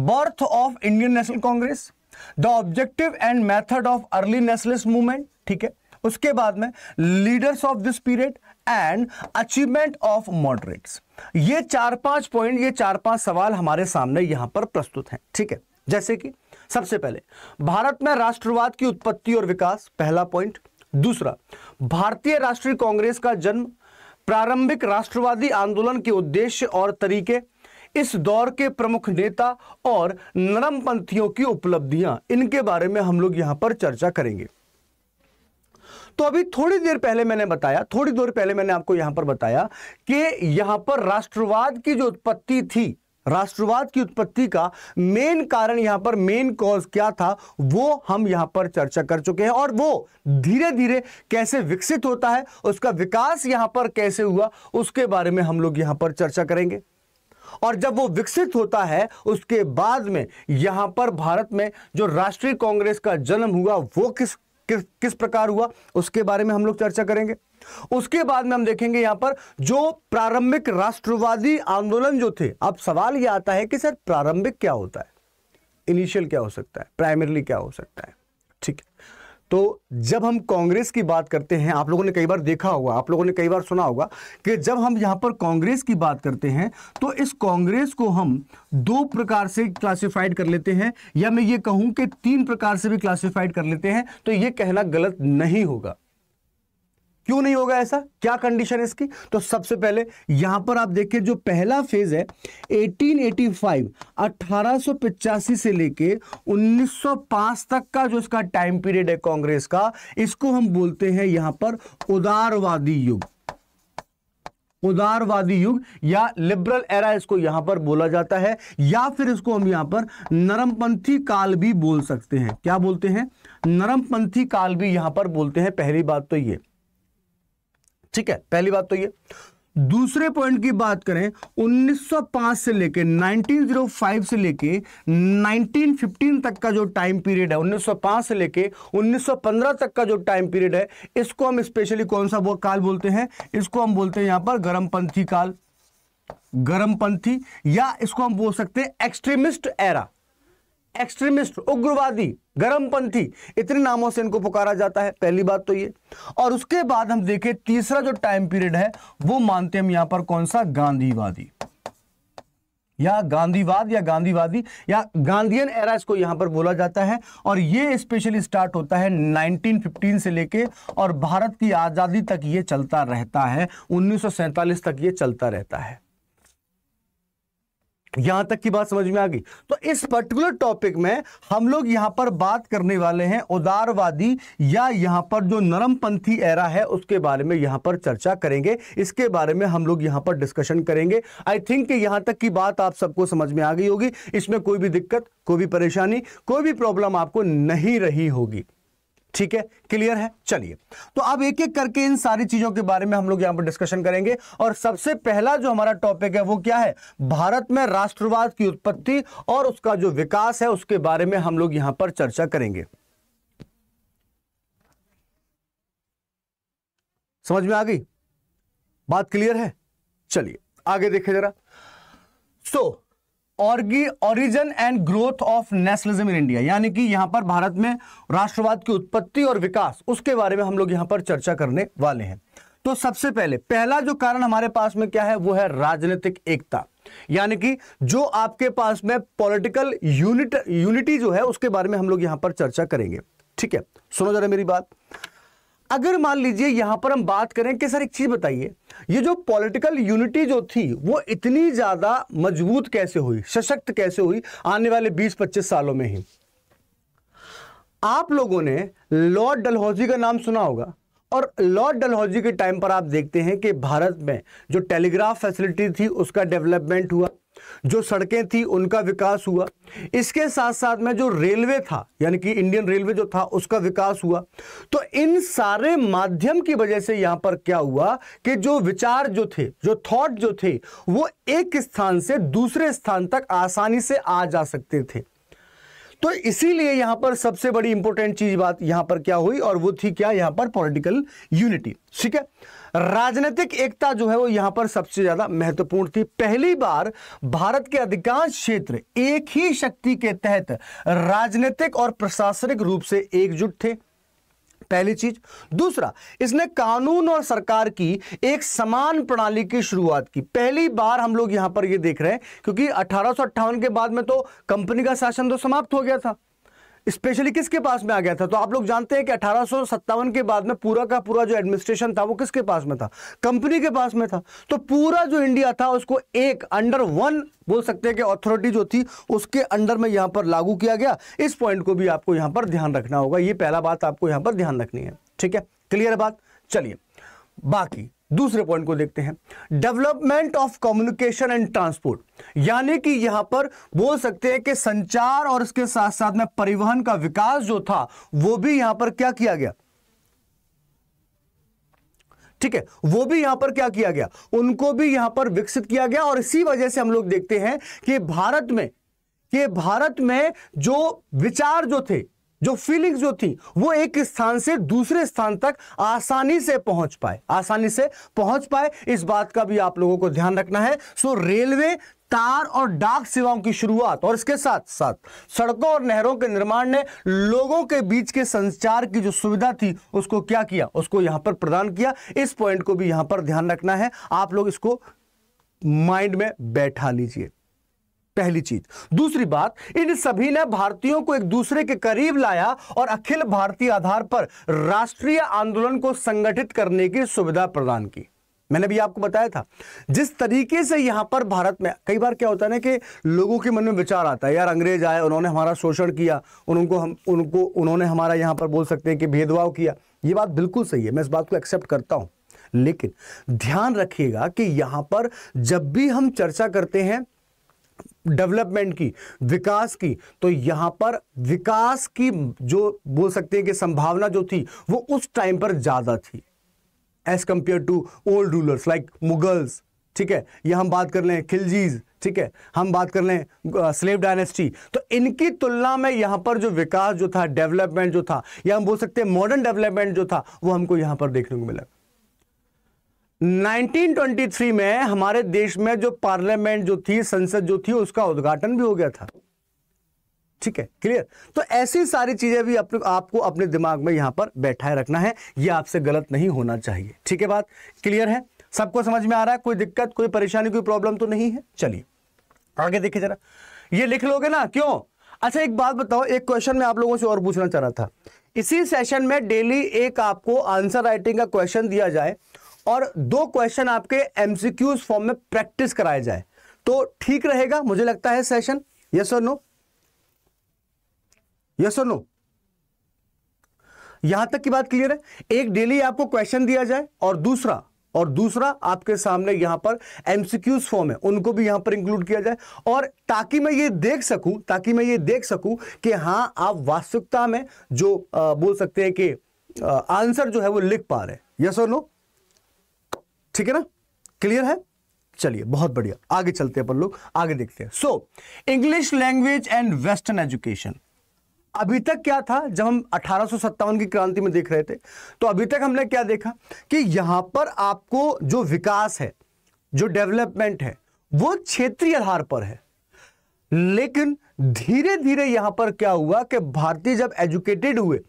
birth of Indian National Congress the objective and method of early nationalist movement ठीक है उसके बाद में leaders of this period and achievement of moderates ये चार पांच पॉइंट ये चार पांच सवाल हमारे सामने यहां पर प्रस्तुत हैं ठीक है जैसे कि सबसे पहले भारत में राष्ट्रवाद की उत्पत्ति और विकास पहला पॉइंट दूसरा भारतीय राष्ट्रीय कांग्रेस का जन्म प्रारंभिक राष्ट्रवादी आंदोलन के उद्देश्य और तरीके इस दौर के प्रमुख नेता और नरम पंथियों की उपलब्धियां इनके बारे में हम लोग यहां पर चर्चा करेंगे तो अभी थोड़ी देर पहले मैंने बताया थोड़ी देर पहले मैंने आपको यहां पर बताया कि यहां पर राष्ट्रवाद की जो उत्पत्ति थी राष्ट्रवाद की उत्पत्ति का मेन कारण यहां पर मेन कॉज क्या था वो हम यहां पर चर्चा कर चुके हैं और वो धीरे धीरे कैसे विकसित होता है उसका विकास यहां पर कैसे हुआ उसके बारे में हम लोग यहां पर चर्चा करेंगे और जब वो विकसित होता है उसके बाद में यहां पर भारत में जो राष्ट्रीय कांग्रेस का जन्म हुआ वो किस किस किस प्रकार हुआ उसके बारे में हम लोग चर्चा करेंगे उसके बाद में हम देखेंगे यहां पर जो प्रारंभिक राष्ट्रवादी आंदोलन जो थे अब सवाल यह आता है कि सर प्रारंभिक क्या होता है इनिशियल क्या हो सकता है प्राइमरली क्या हो सकता है ठीक है तो जब हम कांग्रेस की बात करते हैं आप लोगों ने कई बार देखा होगा आप लोगों ने कई बार सुना होगा कि जब हम यहां पर कांग्रेस की बात करते हैं तो इस कांग्रेस को हम दो प्रकार से क्लासिफाइड कर लेते हैं या मैं ये कहूं कि तीन प्रकार से भी क्लासिफाइड कर लेते हैं तो ये कहना गलत नहीं होगा क्यों नहीं होगा ऐसा क्या कंडीशन है इसकी तो सबसे पहले यहां पर आप देखिए जो पहला फेज है 1885 1885 से लेके 1905 तक का जो इसका टाइम पीरियड है कांग्रेस का इसको हम बोलते हैं यहां पर उदारवादी युग उदारवादी युग या लिबरल एरा इसको यहां पर बोला जाता है या फिर इसको हम यहां पर नरमपंथी काल भी बोल सकते हैं क्या बोलते हैं नरमपंथी काल भी यहां पर बोलते हैं पहली बात तो ये ठीक है पहली बात तो ये दूसरे पॉइंट की बात करें 1905 से लेकर 1905 से लेके 1915 तक का जो टाइम पीरियड है 1905 से लेके 1915 तक का जो टाइम पीरियड है इसको हम स्पेशली कौन सा वो काल बोलते हैं इसको हम बोलते हैं यहां पर गर्मपंथी काल गर्मपंथी या इसको हम बोल सकते हैं एक्सट्रीमिस्ट एरा एक्सट्रीमिस्ट उग्रवादी गर्मपंथी इतने नामों से इनको पुकारा जाता है पहली बात तो ये और उसके बाद हम देखें तीसरा जो टाइम पीरियड है वो मानते हम यहां पर कौन सा गांधीवादी या गांधीवाद या गांधीवादी या गांधीयन एरा इसको यहां पर बोला जाता है और ये स्पेशली स्टार्ट होता है 1915 से लेके और भारत की आज़ादी तक ये चलता रहता है 1947 तक ये चलता रहता है यहां तक की बात समझ में आ गई तो इस पर्टिकुलर टॉपिक में हम लोग यहां पर बात करने वाले हैं उदारवादी या यहां पर जो नरमपंथी एरा है उसके बारे में यहां पर चर्चा करेंगे इसके बारे में हम लोग यहां पर डिस्कशन करेंगे आई थिंक यहां तक की बात आप सबको समझ में आ गई होगी इसमें कोई भी दिक्कत कोई भी परेशानी कोई भी प्रॉब्लम आपको नहीं रही होगी ठीक है क्लियर है चलिए तो अब एक एक करके इन सारी चीजों के बारे में हम लोग यहां पर डिस्कशन करेंगे और सबसे पहला जो हमारा टॉपिक है वो क्या है भारत में राष्ट्रवाद की उत्पत्ति और उसका जो विकास है उसके बारे में हम लोग यहां पर चर्चा करेंगे समझ में आ गई बात क्लियर है चलिए आगे देखे जरा so so, origin and growth of nationalism in India यानी कि यहां पर भारत में राष्ट्रवाद की उत्पत्ति और विकास उसके बारे में हम लोग यहां पर चर्चा करने वाले हैं तो सबसे पहले पहला जो कारण हमारे पास में क्या है वो है राजनीतिक एकता यानी कि जो आपके पास में पॉलिटिकल यूनिट यूनिटी जो है उसके बारे में हम लोग यहां पर चर्चा करेंगे ठीक है सुनो जरा मेरी बात अगर मान लीजिए यहां पर हम बात करें कि सर एक चीज बताइए ये जो पॉलिटिकल यूनिटी जो थी वो इतनी ज्यादा मजबूत कैसे हुई सशक्त कैसे हुई आने वाले 20-25 सालों में ही आप लोगों ने लॉर्ड डलहौजी का नाम सुना होगा और लॉर्ड डलहौजी के टाइम पर आप देखते हैं कि भारत में जो टेलीग्राफ फैसिलिटी थी उसका डेवलपमेंट हुआ जो सड़कें थी उनका विकास हुआ इसके साथ साथ में जो रेलवे था यानी कि इंडियन रेलवे जो था उसका विकास हुआ तो इन सारे माध्यम की वजह से यहां पर क्या हुआ कि जो विचार जो थे जो थॉट जो थे वो एक स्थान से दूसरे स्थान तक आसानी से आ जा सकते थे तो इसीलिए यहां पर सबसे बड़ी इंपॉर्टेंट चीज बात यहां पर क्या हुई और वो थी क्या यहां पर पॉलिटिकल यूनिटी ठीक है राजनीतिक एकता जो है वो यहां पर सबसे ज्यादा महत्वपूर्ण थी पहली बार भारत के अधिकांश क्षेत्र एक ही शक्ति के तहत राजनीतिक और प्रशासनिक रूप से एकजुट थे पहली चीज दूसरा इसने कानून और सरकार की एक समान प्रणाली की शुरुआत की पहली बार हम लोग यहां पर यह देख रहे हैं क्योंकि अठारह के बाद में तो कंपनी का शासन तो समाप्त हो गया था स्पेशली किसके पास में आ गया था तो आप लोग जानते हैं कि अठारह के बाद में पूरा का पूरा जो एडमिनिस्ट्रेशन था वो किसके पास में था कंपनी के पास में था तो पूरा जो इंडिया था उसको एक अंडर वन बोल सकते हैं कि अथॉरिटी जो थी उसके अंडर में यहां पर लागू किया गया इस पॉइंट को भी आपको यहां पर ध्यान रखना होगा ये पहला बात आपको यहां पर ध्यान रखनी है ठीक है क्लियर बात चलिए बाकी दूसरे पॉइंट को देखते हैं development of communication and transport यानी कि यहां पर बोल सकते हैं कि संचार और इसके साथ साथ में परिवहन का विकास जो था वो भी यहां पर क्या किया गया ठीक है वो भी यहां पर क्या किया गया उनको भी यहां पर विकसित किया गया और इसी वजह से हम लोग देखते हैं कि भारत में कि भारत में जो विचार जो थे जो फीलिंग्स जो थी वो एक स्थान से दूसरे स्थान तक आसानी से पहुंच पाए आसानी से पहुंच पाए इस बात का भी आप लोगों को ध्यान रखना है सो रेलवे तार और डाक सेवाओं की शुरुआत और इसके साथ साथ सड़कों और नहरों के निर्माण ने लोगों के बीच के संचार की जो सुविधा थी उसको क्या किया उसको यहां पर प्रदान किया इस पॉइंट को भी यहां पर ध्यान रखना है आप लोग इसको माइंड में बैठा लीजिए पहली चीज दूसरी बात इन सभी ने भारतीयों को एक दूसरे के करीब लाया और अखिल भारतीय आधार पर राष्ट्रीय आंदोलन को संगठित करने की सुविधा प्रदान की मैंने भी आपको बताया था जिस तरीके से यहां पर भारत में कई बार क्या होता है ना कि लोगों के मन में विचार आता है यार अंग्रेज आए उन्होंने हमारा शोषण किया उनको हम उनको उन्होंने हमारा यहां पर बोल सकते हैं कि भेदभाव किया ये बात बिल्कुल सही है मैं इस बात को एक्सेप्ट करता हूं लेकिन ध्यान रखिएगा कि यहां पर जब भी हम चर्चा करते हैं डेवलपमेंट की विकास की तो यहां पर विकास की जो बोल सकते हैं कि संभावना जो थी वो उस टाइम पर ज़्यादा थी as compare to old rulers like Mughals ठीक है या हम बात कर लें खिलजीज ठीक है हम बात कर लें स्लेव डायनेस्टी तो इनकी तुलना में यहां पर जो विकास जो था डेवलपमेंट जो था या हम बोल सकते हैं मॉडर्न डेवलपमेंट जो था वो हमको यहां पर देखने को मिला 1923 में हमारे देश में जो पार्लियामेंट जो थी संसद जो थी उसका उद्घाटन भी हो गया था ठीक है क्लियर तो ऐसी सारी चीजें भी अपने आपको अपने दिमाग में यहां पर बैठाए रखना है यह आपसे गलत नहीं होना चाहिए ठीक है बात क्लियर है सबको समझ में आ रहा है कोई दिक्कत कोई परेशानी कोई प्रॉब्लम तो नहीं है चलिए आगे देखिए जरा ये लिख लोगे ना क्यों अच्छा एक बात बताओ एक क्वेश्चन में आप लोगों से और पूछना चाह रहा था इसी सेशन में डेली एक आपको आंसर राइटिंग का क्वेश्चन दिया जाए और दो क्वेश्चन आपके एमसीक्यूज फॉर्म में प्रैक्टिस कराए जाए तो ठीक रहेगा मुझे लगता है सेशन यस और नो यस और नो यहां तक की बात क्लियर है एक डेली आपको क्वेश्चन दिया जाए और दूसरा और दूसरा आपके सामने यहां पर एमसीक्यूज फॉर्म है उनको भी यहां पर इंक्लूड किया जाए और ताकि मैं ये देख सकूं ताकि मैं ये देख सकूं कि हां आप वास्तविकता में जो आ, बोल सकते हैं कि आंसर जो है वो लिख पा रहे यस और नो ठीक है ना क्लियर है चलिए बहुत बढ़िया आगे चलते हैं अपन लोग आगे देखते हैं so English language and western education अभी तक क्या था जब हम अठारह की क्रांति में देख रहे थे तो अभी तक हमने क्या देखा कि यहां पर आपको जो विकास है जो डेवलपमेंट है वो क्षेत्रीय आधार पर है लेकिन धीरे धीरे यहां पर क्या हुआ कि भारतीय जब एजुकेटेड हुए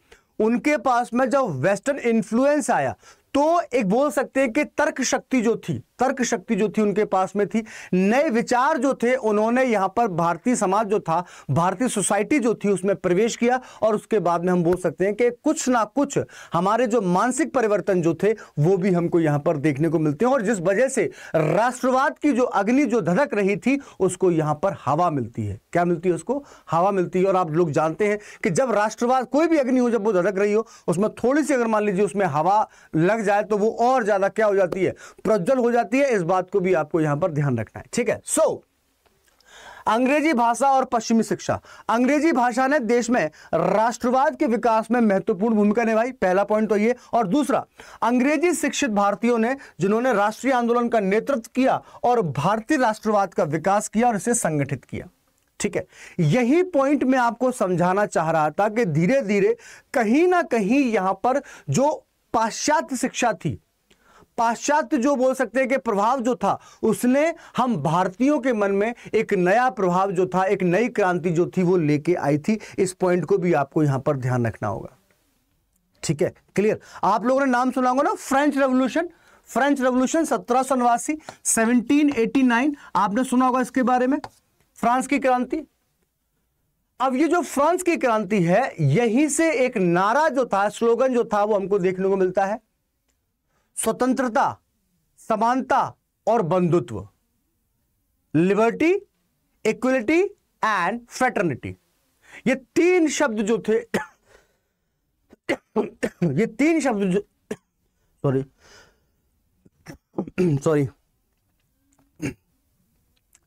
उनके पास में जब वेस्टर्न इंफ्लुएंस आया तो एक बोल सकते हैं कि तर्क शक्ति जो थी तर्क शक्ति जो थी उनके पास में थी नए विचार जो थे उन्होंने यहां पर भारतीय समाज जो था भारतीय सोसाइटी जो थी उसमें प्रवेश किया और उसके बाद में हम बोल सकते हैं कि कुछ ना कुछ हमारे जो मानसिक परिवर्तन जो थे वो भी हमको यहां पर देखने को मिलते हैं और जिस वजह से राष्ट्रवाद की जो अग्नि जो धधक रही थी उसको यहाँ पर हवा मिलती है क्या मिलती है उसको हवा मिलती है और आप लोग जानते हैं कि जब राष्ट्रवाद कोई भी अग्नि हो जब वो धधक रही हो उसमें थोड़ी सी अगर मान लीजिए उसमें हवा लग जाए तो वो और ज़्यादा क्या हो जाती है प्रज्वल हो जाती जाती है इस बात को भी आपको यहां पर ध्यान रखना है ठीक है सो so, अंग्रेजी भाषा और पश्चिमी शिक्षा अंग्रेजी भाषा ने देश में राष्ट्रवाद के विकास में महत्वपूर्ण भूमिका निभाई पहला पॉइंट तो ये और दूसरा अंग्रेजी शिक्षित भारतीयों ने जिन्होंने राष्ट्रीय आंदोलन का नेतृत्व किया और भारतीय राष्ट्रवाद का विकास किया और इसे संगठित किया ठीक है यही पॉइंट मैं आपको समझाना चाह रहा था कि धीरे धीरे कहीं ना कहीं यहां पर जो पाश्चात्य शिक्षा थी पाश्चात्य जो बोल सकते हैं कि प्रभाव जो था उसने हम भारतीयों के मन में एक नया प्रभाव जो था एक नई क्रांति जो थी वो लेके आई थी इस पॉइंट को भी आपको यहां पर ध्यान रखना होगा ठीक है क्लियर आप लोगों ने नाम सुना होगा ना फ्रेंच रेवोल्यूशन फ्रेंच रेवोल्यूशन सत्रह सौ नवासी सेवनटीन आपने सुना होगा इसके बारे में फ्रांस की क्रांति अब ये जो फ्रांस की क्रांति है यहीं से एक नारा जो था स्लोगन जो था वो हमको देखने को मिलता है स्वतंत्रता समानता और बंधुत्व लिबर्टी इक्वलिटी एंड फ्रेटर्निटी ये तीन शब्द जो थे ये तीन शब्द जो सॉरी सॉरी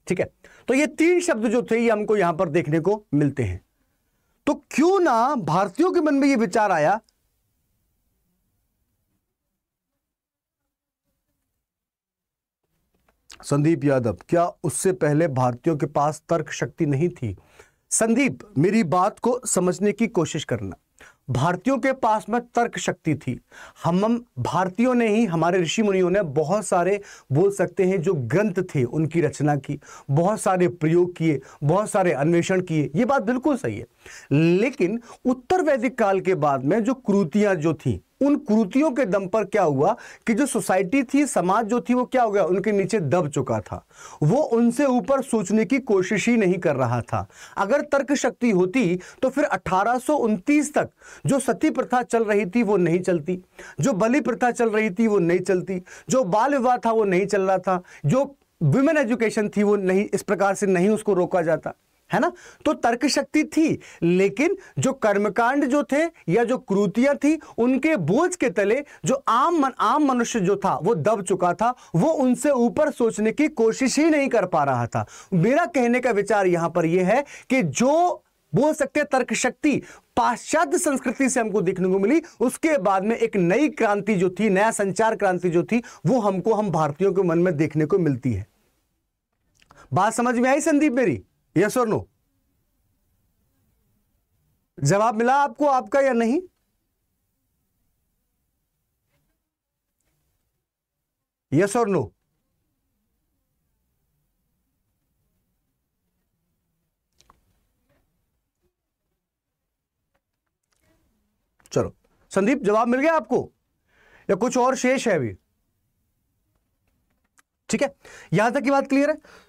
ठीक है तो ये तीन शब्द जो थे ये हमको यहां पर देखने को मिलते हैं तो क्यों ना भारतीयों के मन में ये विचार आया संदीप यादव क्या उससे पहले भारतीयों के पास तर्क शक्ति नहीं थी संदीप मेरी बात को समझने की कोशिश करना भारतीयों के पास में तर्क शक्ति थी हम हम भारतीयों ने ही हमारे ऋषि मुनियों ने बहुत सारे बोल सकते हैं जो ग्रंथ थे उनकी रचना की बहुत सारे प्रयोग किए बहुत सारे अन्वेषण किए ये बात बिल्कुल सही है लेकिन उत्तर वैदिक काल के बाद में जो क्रूतियाँ जो थीं उन कुरुतियों के दम पर क्या हुआ कि जो सोसाइटी थी समाज जो थी वो क्या हो गया उनके नीचे दब चुका था वो उनसे ऊपर सोचने की कोशिश ही नहीं कर रहा था अगर तर्क शक्ति होती तो फिर अठारह तक जो सती प्रथा चल रही थी वो नहीं चलती जो बलि प्रथा चल रही थी वो नहीं चलती जो बाल विवाह था वो नहीं चल रहा था जो वुमेन एजुकेशन थी वो नहीं इस प्रकार से नहीं उसको रोका जाता है ना तो तर्क शक्ति थी लेकिन जो कर्मकांड जो थे या जो क्रूतियां थी उनके बोझ के तले जो आम मन, आम मनुष्य जो था वो दब चुका था वो उनसे ऊपर सोचने की कोशिश ही नहीं कर पा रहा था मेरा कहने का विचार यहां पर यह है कि जो बोल सकते तर्क शक्ति पाश्चात्य संस्कृति से हमको देखने को मिली उसके बाद में एक नई क्रांति जो थी नया संचार क्रांति जो थी वो हमको हम भारतीयों के मन में देखने को मिलती है बात समझ में आई संदीप मेरी यस और नो जवाब मिला आपको आपका या नहीं यस और नो चलो संदीप जवाब मिल गया आपको या कुछ और शेष है अभी ठीक है यहां तक की बात क्लियर है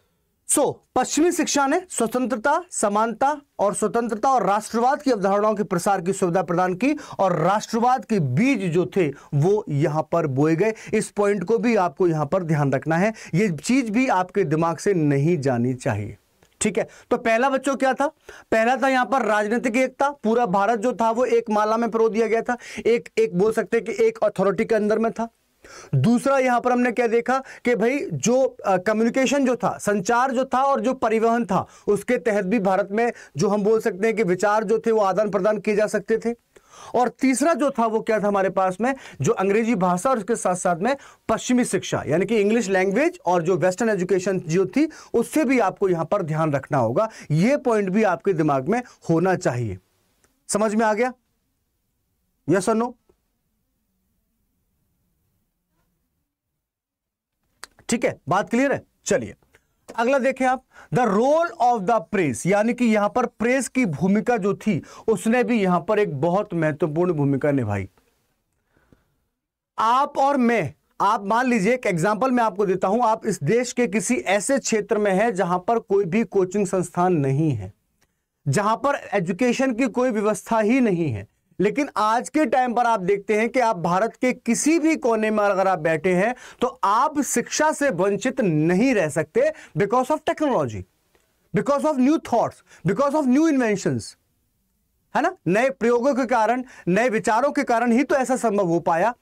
सो so, पश्चिमी शिक्षा ने स्वतंत्रता समानता और स्वतंत्रता और राष्ट्रवाद की अवधारणाओं के प्रसार की सुविधा प्रदान की और राष्ट्रवाद के बीज जो थे वो यहां पर बोए गए इस पॉइंट को भी आपको यहां पर ध्यान रखना है ये चीज भी आपके दिमाग से नहीं जानी चाहिए ठीक है तो पहला बच्चों क्या था पहला था यहां पर राजनीतिक एकता पूरा भारत जो था वो एक माला में परो दिया गया था एक एक बोल सकते कि एक अथॉरिटी के अंदर में था दूसरा यहां पर हमने क्या देखा कि भाई जो कम्युनिकेशन जो था संचार जो था और जो परिवहन था उसके तहत भी भारत में जो हम बोल सकते हैं कि विचार जो थे वो आदान प्रदान किए जा सकते थे और तीसरा जो था वो क्या था हमारे पास में जो अंग्रेजी भाषा और उसके साथ साथ में पश्चिमी शिक्षा यानी कि इंग्लिश लैंग्वेज और जो वेस्टर्न एजुकेशन जो थी उससे भी आपको यहां पर ध्यान रखना होगा यह पॉइंट भी आपके दिमाग में होना चाहिए समझ में आ गया यस और नो ठीक है बात क्लियर है चलिए अगला देखें आप the role of the press यानी कि यहां पर प्रेस की भूमिका जो थी उसने भी यहां पर एक बहुत महत्वपूर्ण भूमिका निभाई आप और मैं आप मान लीजिए एक एग्जाम्पल मैं आपको देता हूं आप इस देश के किसी ऐसे क्षेत्र में हैं जहां पर कोई भी कोचिंग संस्थान नहीं है जहां पर एजुकेशन की कोई व्यवस्था ही नहीं है लेकिन आज के टाइम पर आप देखते हैं कि आप भारत के किसी भी कोने में अगर आप बैठे हैं तो आप शिक्षा से वंचित नहीं रह सकते because of technology because of new thoughts because of new invention है ना नए प्रयोगों के कारण नए विचारों के कारण ही तो ऐसा संभव हो पाया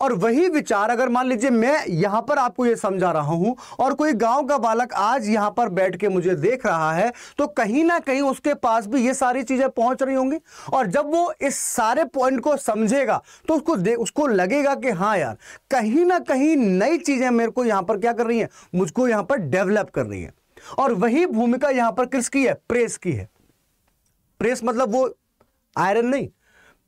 और वही विचार अगर मान लीजिए मैं यहां पर आपको यह समझा रहा हूं और कोई गांव का बालक आज यहां पर बैठ के मुझे देख रहा है तो कहीं ना कहीं उसके पास भी ये सारी चीज़ें पहुंच रही होंगी और जब वो इस सारे पॉइंट को समझेगा तो उसको उसको लगेगा कि हाँ यार कहीं ना कहीं नई चीज़ें मेरे को यहां पर क्या कर रही है मुझको यहां पर डेवलप कर रही है और वही भूमिका यहां पर किसकी है प्रेस की है प्रेस मतलब वो आयरन नहीं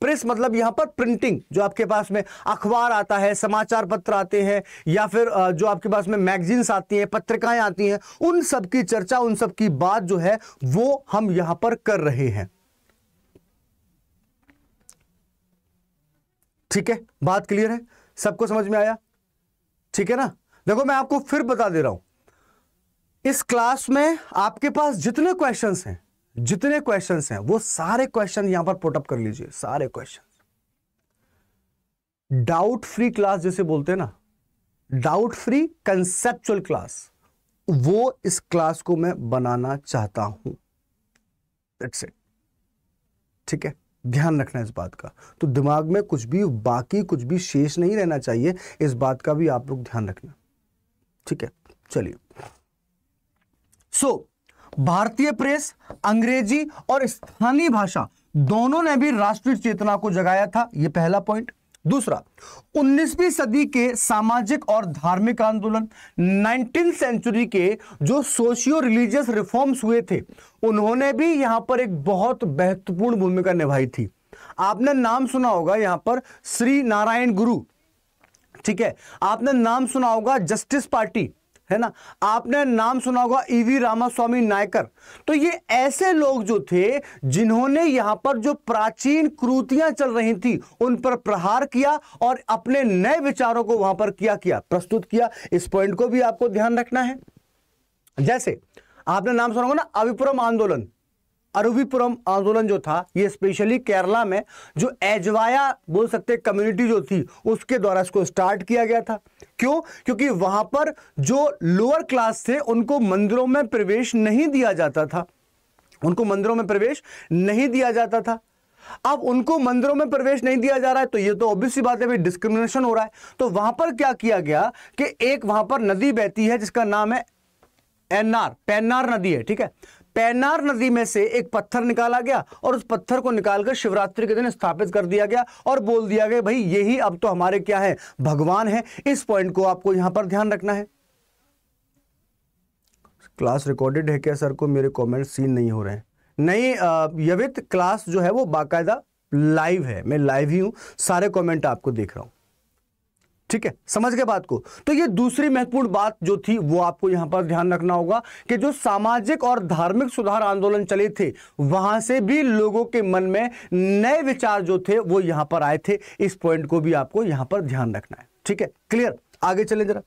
प्रेस मतलब यहां पर प्रिंटिंग जो आपके पास में अखबार आता है समाचार पत्र आते हैं या फिर जो आपके पास में मैगजीन्स आती हैं पत्रिकाएं आती हैं उन सब की चर्चा उन सब की बात जो है वो हम यहां पर कर रहे हैं ठीक है बात क्लियर है सबको समझ में आया ठीक है ना देखो मैं आपको फिर बता दे रहा हूं इस क्लास में आपके पास जितने क्वेश्चंस हैं जितने क्वेश्चंस हैं वो सारे क्वेश्चन यहां पर पुटअप कर लीजिए सारे क्वेश्चन डाउट फ्री क्लास जैसे बोलते हैं ना डाउट फ्री कंसेप्चुअल क्लास वो इस क्लास को मैं बनाना चाहता हूं इट्स इट ठीक है ध्यान रखना इस बात का तो दिमाग में कुछ भी बाकी कुछ भी शेष नहीं रहना चाहिए इस बात का भी आप लोग ध्यान रखना ठीक है चलिए सो so, भारतीय प्रेस अंग्रेजी और स्थानीय भाषा दोनों ने भी राष्ट्रीय चेतना को जगाया था यह पहला पॉइंट दूसरा 19वीं सदी के सामाजिक और धार्मिक आंदोलन 19 सेंचुरी के जो सोशियो रिलीजियस रिफॉर्म्स हुए थे उन्होंने भी यहां पर एक बहुत महत्वपूर्ण भूमिका निभाई थी आपने नाम सुना होगा यहां पर श्री नारायण गुरु ठीक है आपने नाम सुना होगा जस्टिस पार्टी है ना आपने नाम सुना होगा ईवी e रामास्वामी नायकर तो ये ऐसे लोग जो थे जिन्होंने यहां पर जो प्राचीन कृतियां चल रही थी उन पर प्रहार किया और अपने नए विचारों को वहां पर किया किया प्रस्तुत किया इस पॉइंट को भी आपको ध्यान रखना है जैसे आपने नाम सुना होगा ना अविपुरम आंदोलन अरुवीपुरम आंदोलन जो था ये स्पेशली केरला में जो एजवाया बोल सकते कम्युनिटी जो थी उसके द्वारा इसको स्टार्ट किया गया था क्यों क्योंकि वहां पर जो लोअर क्लास थे उनको मंदिरों में प्रवेश नहीं दिया जाता था उनको मंदिरों में प्रवेश नहीं दिया जाता था अब उनको मंदिरों में प्रवेश नहीं दिया जा रहा है तो ये तो ऑब्वियस सी बात है भाई डिस्क्रिमिनेशन हो रहा है तो वहां पर क्या किया गया कि एक वहां पर नदी बहती है जिसका नाम है एनआर पेनार नदी है ठीक है पैनार नदी में से एक पत्थर निकाला गया और उस पत्थर को निकालकर शिवरात्रि के दिन स्थापित कर दिया गया और बोल दिया गया भाई यही अब तो हमारे क्या है भगवान है इस पॉइंट को आपको यहां पर ध्यान रखना है क्लास रिकॉर्डेड है क्या सर को मेरे कमेंट सीन नहीं हो रहे हैं नहीं यवित क्लास जो है वो बाकायदा लाइव है मैं लाइव ही हूं सारे कॉमेंट आपको देख रहा हूं ठीक है समझ के बात को तो ये दूसरी महत्वपूर्ण बात जो थी वो आपको यहां पर ध्यान रखना होगा कि जो सामाजिक और धार्मिक सुधार आंदोलन चले थे वहां से भी लोगों के मन में नए विचार जो थे वो यहां पर आए थे इस पॉइंट को भी आपको यहां पर ध्यान रखना है ठीक है क्लियर आगे चले जरा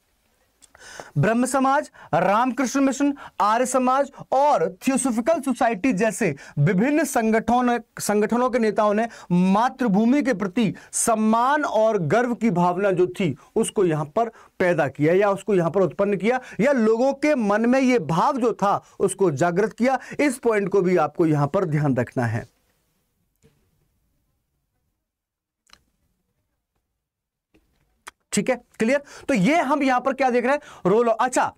ब्रह्म समाज रामकृष्ण मिशन आर्य समाज और थियोसोफिकल सोसाइटी जैसे विभिन्न संगठनों संगठनों के नेताओं ने मातृभूमि के प्रति सम्मान और गर्व की भावना जो थी उसको यहां पर पैदा किया या उसको यहां पर उत्पन्न किया या लोगों के मन में यह भाव जो था उसको जागृत किया इस पॉइंट को भी आपको यहां पर ध्यान रखना है ठीक है क्लियर तो ये हम यहां पर क्या देख रहे हैं रोल अच्छा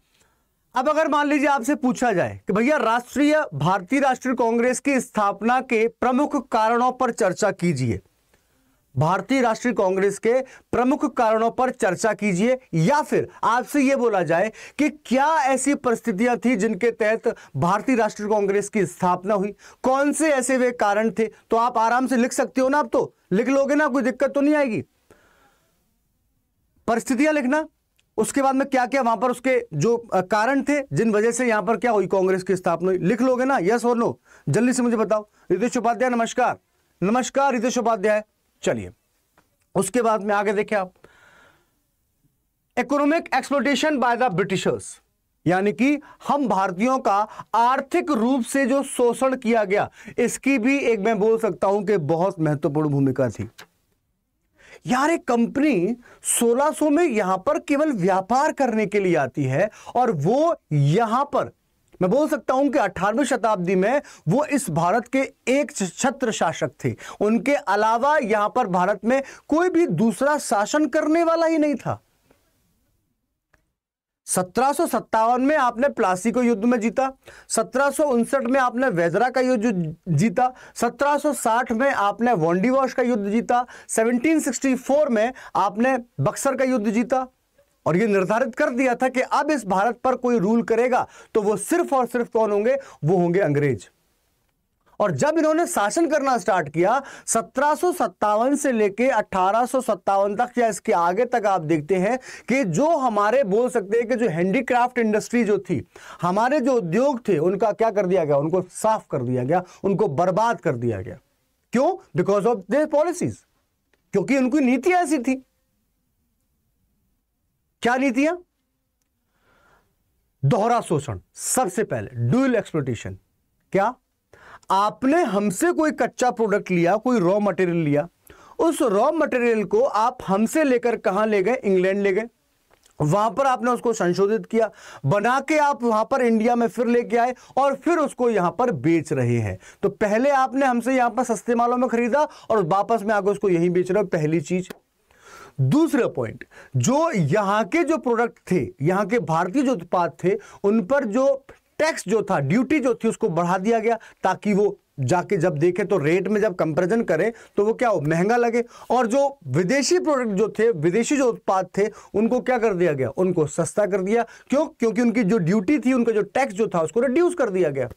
अब अगर मान लीजिए आपसे पूछा जाए कि भैया राष्ट्रीय भारतीय राष्ट्रीय कांग्रेस की स्थापना के प्रमुख कारणों पर चर्चा कीजिए भारतीय राष्ट्रीय कांग्रेस के प्रमुख कारणों पर चर्चा कीजिए या फिर आपसे यह बोला जाए कि क्या ऐसी परिस्थितियां थी जिनके तहत भारतीय राष्ट्रीय कांग्रेस की स्थापना हुई कौन से ऐसे वे कारण थे तो आप आराम से लिख सकते हो ना आप तो लिख लोगे ना कोई दिक्कत तो नहीं आएगी परिस्थितियां लिखना उसके बाद में क्या क्या वहां पर उसके जो कारण थे जिन वजह से यहां पर क्या हुई कांग्रेस की स्थापना हुई लिख लोगे ना यस और नो जल्दी से मुझे बताओ रितेश उपाध्याय नमस्कार नमस्कार रितेश उपाध्याय चलिए उसके बाद में आगे देखें आप economic exploitation by the Britishers यानी कि हम भारतीयों का आर्थिक रूप से जो शोषण किया गया इसकी भी एक मैं बोल सकता हूं कि बहुत महत्वपूर्ण भूमिका थी यार एक कंपनी 1600 में यहां पर केवल व्यापार करने के लिए आती है और वो यहां पर मैं बोल सकता हूं कि 18वीं शताब्दी में वो इस भारत के एक छत्र शासक थे उनके अलावा यहां पर भारत में कोई भी दूसरा शासन करने वाला ही नहीं था सत्रह में आपने प्लासी को युद्ध में जीता सत्रह में आपने वेजरा का युद्ध जीता 1760 में आपने वॉन्डीवॉश का युद्ध जीता 1764 में आपने बक्सर का युद्ध जीता और यह निर्धारित कर दिया था कि अब इस भारत पर कोई रूल करेगा तो वो सिर्फ और सिर्फ कौन होंगे वो होंगे अंग्रेज और जब इन्होंने शासन करना स्टार्ट किया सत्रह से लेके अठारह तक या इसके आगे तक आप देखते हैं कि जो हमारे बोल सकते हैं कि जो हैंडीक्राफ्ट इंडस्ट्री जो थी हमारे जो उद्योग थे उनका क्या कर दिया गया उनको साफ कर दिया गया उनको बर्बाद कर दिया गया क्यों बिकॉज ऑफ देर पॉलिसीज क्योंकि उनकी नीति ऐसी थी क्या नीतियां दोहरा शोषण सबसे पहले ड्यूल एक्सप्लोटेशन क्या आपने हमसे कोई कच्चा प्रोडक्ट लिया कोई रॉ मटेरियल लिया उस रॉ मटेरियल को आप हमसे लेकर कहां ले गए इंग्लैंड ले गए वहां पर आपने उसको संशोधित किया बना के आप वहां पर इंडिया में फिर लेके आए और फिर उसको यहां पर बेच रहे हैं तो पहले आपने हमसे यहां पर सस्ते मालों में खरीदा और वापस में आगे उसको यहीं बेच रहे हो पहली चीज दूसरा पॉइंट जो यहां के जो प्रोडक्ट थे यहां के भारतीय जो उत्पाद थे उन पर जो टैक्स जो था ड्यूटी जो थी उसको बढ़ा दिया गया ताकि वो जाके जब देखे तो रेट में जब कंपेरिजन करें तो वो क्या हो महंगा लगे और जो विदेशी प्रोडक्ट जो थे विदेशी जो उत्पाद थे उनको क्या कर दिया गया उनको सस्ता कर दिया क्यों क्योंकि उनकी जो ड्यूटी थी उनका जो टैक्स जो था उसको रिड्यूस कर दिया गया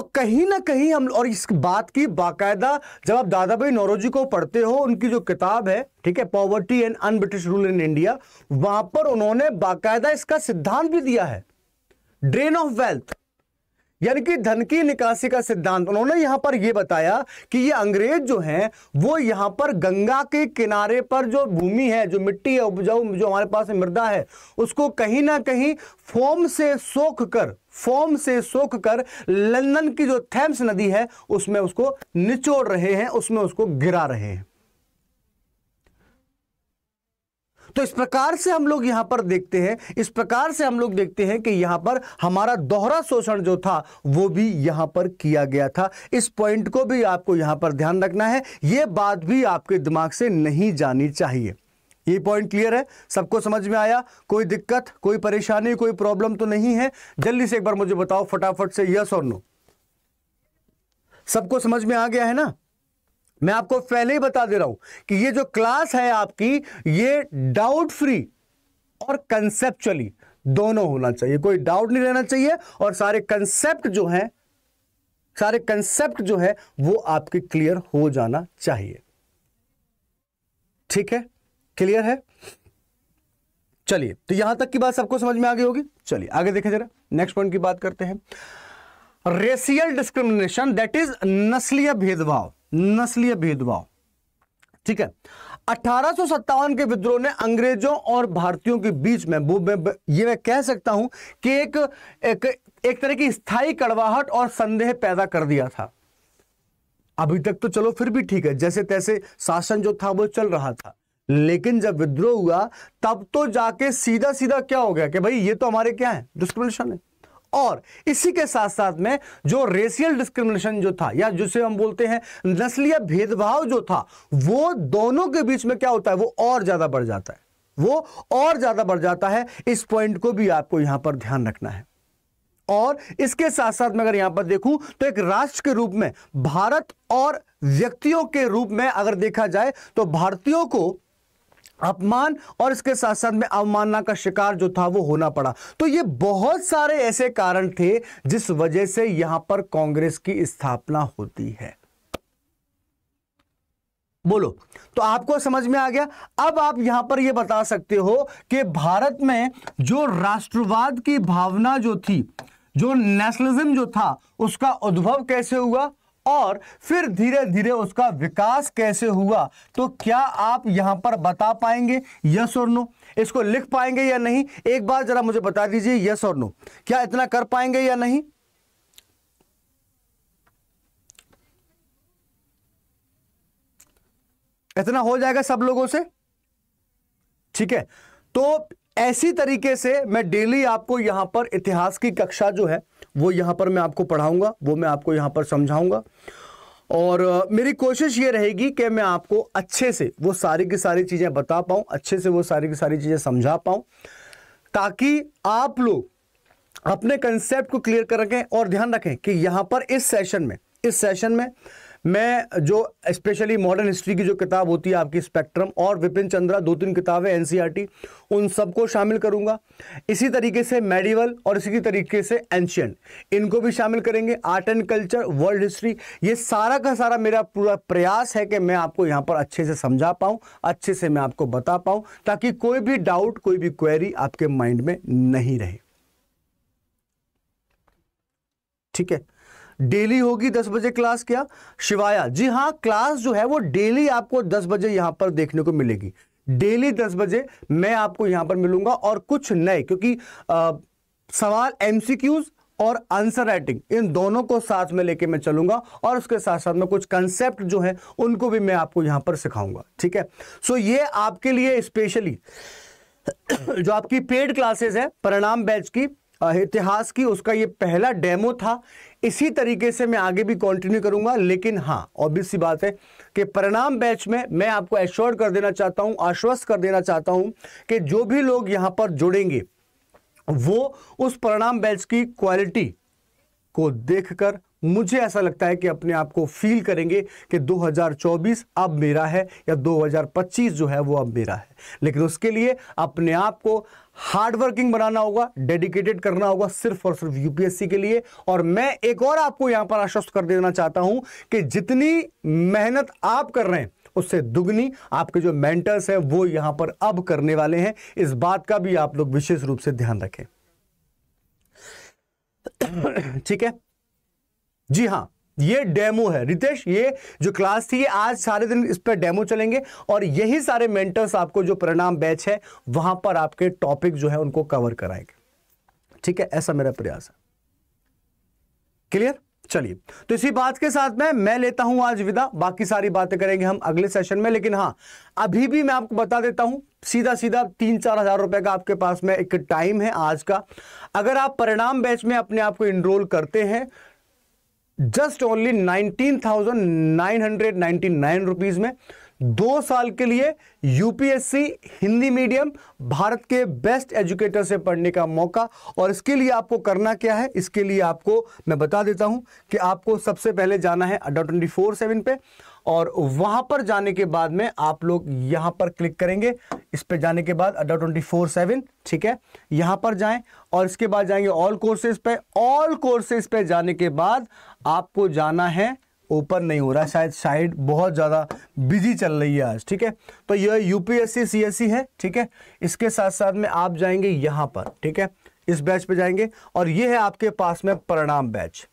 तो कहीं ना कहीं हम और इस बात की बाकायदा जब आप दादा भाई नौरोजी को पढ़ते हो उनकी जो किताब है ठीक है poverty and unBritish rule in India वहां पर उन्होंने बाकायदा इसका सिद्धांत भी दिया है ड्रेन ऑफ वेल्थ यानी कि धन की निकासी का सिद्धांत उन्होंने यहां पर यह बताया कि ये अंग्रेज जो हैं वो यहां पर गंगा के किनारे पर जो भूमि है जो मिट्टी है उपजाऊ जो हमारे पास मृदा है उसको कहीं ना कहीं फोम से सोख कर फॉर्म से सोख कर लंदन की जो थेम्स नदी है उसमें उसको निचोड़ रहे हैं उसमें उसको गिरा रहे हैं तो इस प्रकार से हम लोग यहां पर देखते हैं इस प्रकार से हम लोग देखते हैं कि यहां पर हमारा दोहरा शोषण जो था वो भी यहां पर किया गया था इस पॉइंट को भी आपको यहां पर ध्यान रखना है ये बात भी आपके दिमाग से नहीं जानी चाहिए ये पॉइंट क्लियर है सबको समझ में आया कोई दिक्कत कोई परेशानी कोई प्रॉब्लम तो नहीं है जल्दी से एक बार मुझे बताओ फटाफट से यस और नो सबको समझ में आ गया है ना मैं आपको पहले ही बता दे रहा हूं कि ये जो क्लास है आपकी ये डाउट फ्री और कंसेप्चुअली दोनों होना चाहिए कोई डाउट नहीं रहना चाहिए और सारे कंसेप्ट जो हैं सारे कंसेप्ट जो है वो आपके क्लियर हो जाना चाहिए ठीक है क्लियर है चलिए तो यहां तक की बात सबको समझ में आ गई होगी चलिए आगे देखें जरा नेक्स्ट पॉइंट की बात करते हैं रेसियल डिस्क्रिमिनेशन दैट इज नस्लीय भेदभाव नस्लीय भेदभाव ठीक है अठारह के विद्रोह ने अंग्रेजों और भारतीयों के बीच में वो मैं ये मैं कह सकता हूं कि एक एक, एक तरह की स्थायी कड़वाहट और संदेह पैदा कर दिया था अभी तक तो चलो फिर भी ठीक है जैसे तैसे शासन जो था वो चल रहा था लेकिन जब विद्रोह हुआ तब तो जाके सीधा सीधा क्या हो गया कि भाई ये तो हमारे क्या है डिस्क्रिमिनेशन है और इसी के साथ साथ में जो रेशियल डिस्क्रिमिनेशन जो था या जिसे हम बोलते हैं नस्लीय भेदभाव जो था वो दोनों के बीच में क्या होता है वो और ज्यादा बढ़ जाता है वो और ज्यादा बढ़ जाता है इस पॉइंट को भी आपको यहां पर ध्यान रखना है और इसके साथ साथ में अगर यहां पर देखूं तो एक राष्ट्र के रूप में भारत और व्यक्तियों के रूप में अगर देखा जाए तो भारतीयों को अपमान और इसके साथ साथ में अवमानना का शिकार जो था वो होना पड़ा तो ये बहुत सारे ऐसे कारण थे जिस वजह से यहां पर कांग्रेस की स्थापना होती है बोलो तो आपको समझ में आ गया अब आप यहां पर यह बता सकते हो कि भारत में जो राष्ट्रवाद की भावना जो थी जो नेशनलिज्म जो था उसका उद्भव कैसे हुआ और फिर धीरे धीरे उसका विकास कैसे हुआ तो क्या आप यहां पर बता पाएंगे यस और नो इसको लिख पाएंगे या नहीं एक बार जरा मुझे बता दीजिए यस और नो क्या इतना कर पाएंगे या नहीं इतना हो जाएगा सब लोगों से ठीक है तो ऐसी तरीके से मैं डेली आपको यहां पर इतिहास की कक्षा जो है वो यहाँ पर मैं आपको पढ़ाऊँगा वो मैं आपको यहाँ पर समझाऊँगा और मेरी कोशिश ये रहेगी कि मैं आपको अच्छे से वो सारी की सारी चीज़ें बता पाऊँ अच्छे से वो सारी की सारी चीज़ें समझा पाऊँ ताकि आप लोग अपने कंसेप्ट को क्लियर कर रखें और ध्यान रखें कि यहाँ पर इस सेशन में इस सेशन में मैं जो स्पेशली मॉडर्न हिस्ट्री की जो किताब होती है आपकी स्पेक्ट्रम और विपिन चंद्रा दो तीन किताबें एनसीईआरटी e उन सबको शामिल करूंगा इसी तरीके से मेडिवल और इसी तरीके से एंशियंट इनको भी शामिल करेंगे art and culture world history ये सारा का सारा मेरा पूरा प्रयास है कि मैं आपको यहाँ पर अच्छे से समझा पाऊँ अच्छे से मैं आपको बता पाऊँ ताकि कोई भी डाउट कोई भी क्वेरी आपके माइंड में नहीं रहे ठीक है डेली होगी दस बजे क्लास क्या शिवाया जी हाँ क्लास जो है वो डेली आपको दस बजे यहां पर देखने को मिलेगी डेली दस बजे मैं आपको यहां पर मिलूंगा और कुछ नए क्योंकि आ, सवाल एमसीक्यूज और आंसर राइटिंग इन दोनों को साथ में लेके मैं चलूंगा और उसके साथ साथ में कुछ कंसेप्ट जो है उनको भी मैं आपको यहां पर सिखाऊंगा ठीक है सो ये आपके लिए स्पेशली जो आपकी पेड क्लासेस है परिणाम बैच की इतिहास की उसका ये पहला डेमो था इसी तरीके से मैं आगे भी कंटिन्यू करूंगा लेकिन हाँ ऑब्वियस सी बात है कि परिणाम बैच में मैं आपको एश्योर कर देना चाहता हूं आश्वस्त कर देना चाहता हूं कि जो भी लोग यहां पर जुड़ेंगे वो उस परिणाम बैच की क्वालिटी को देखकर मुझे ऐसा लगता है कि अपने आप को फील करेंगे कि 2024 अब मेरा है या 2025 जो है वो अब मेरा है लेकिन उसके लिए अपने आप को हार्ड वर्किंग बनाना होगा डेडिकेटेड करना होगा सिर्फ और सिर्फ यूपीएससी के लिए और मैं एक और आपको यहां पर आश्वस्त कर देना चाहता हूं कि जितनी मेहनत आप कर रहे हैं उससे दुगनी आपके जो मेंटर्स हैं वो यहां पर अब करने वाले हैं इस बात का भी आप लोग विशेष रूप से ध्यान रखें <clears throat> ठीक है जी हाँ ये डेमो है रितेश ये जो क्लास थी आज सारे दिन इस पर डेमो चलेंगे और यही सारे मेंटर्स आपको जो परिणाम बैच है वहां पर आपके टॉपिक जो है उनको कवर कराएंगे ठीक है ऐसा मेरा प्रयास है क्लियर चलिए तो इसी बात के साथ में मैं लेता हूं आज विदा बाकी सारी बातें करेंगे हम अगले सेशन में लेकिन हाँ अभी भी मैं आपको बता देता हूं सीधा सीधा तीन चार हजार रुपए का आपके पास में एक टाइम है आज का अगर आप परिणाम बैच में अपने आप को इनरोल करते हैं just only nineteen thousand nine hundred ninety nine rupees में दो साल के लिए यूपीएससी हिंदी मीडियम भारत के बेस्ट एजुकेटर से पढ़ने का मौका और इसके लिए आपको करना क्या है इसके लिए आपको मैं बता देता हूं कि आपको सबसे पहले जाना है अड्डा ट्वेंटी फोर सेवन पे और वहां पर जाने के बाद में आप लोग यहां पर क्लिक करेंगे इस पर जाने के बाद अड्डा ट्वेंटी फोर सेवन ठीक है यहां पर जाएं और इसके बाद जाएंगे ऑल कोर्सेज पे ऑल कोर्सेज पे जाने के बाद आपको जाना है ओपन नहीं हो रहा शायद साइड बहुत ज़्यादा बिजी चल रही है आज ठीक है तो यह यूपीएससी सीएससी है ठीक है इसके साथ साथ में आप जाएंगे यहां पर ठीक है इस बैच पे जाएंगे और ये है आपके पास में परिणाम बैच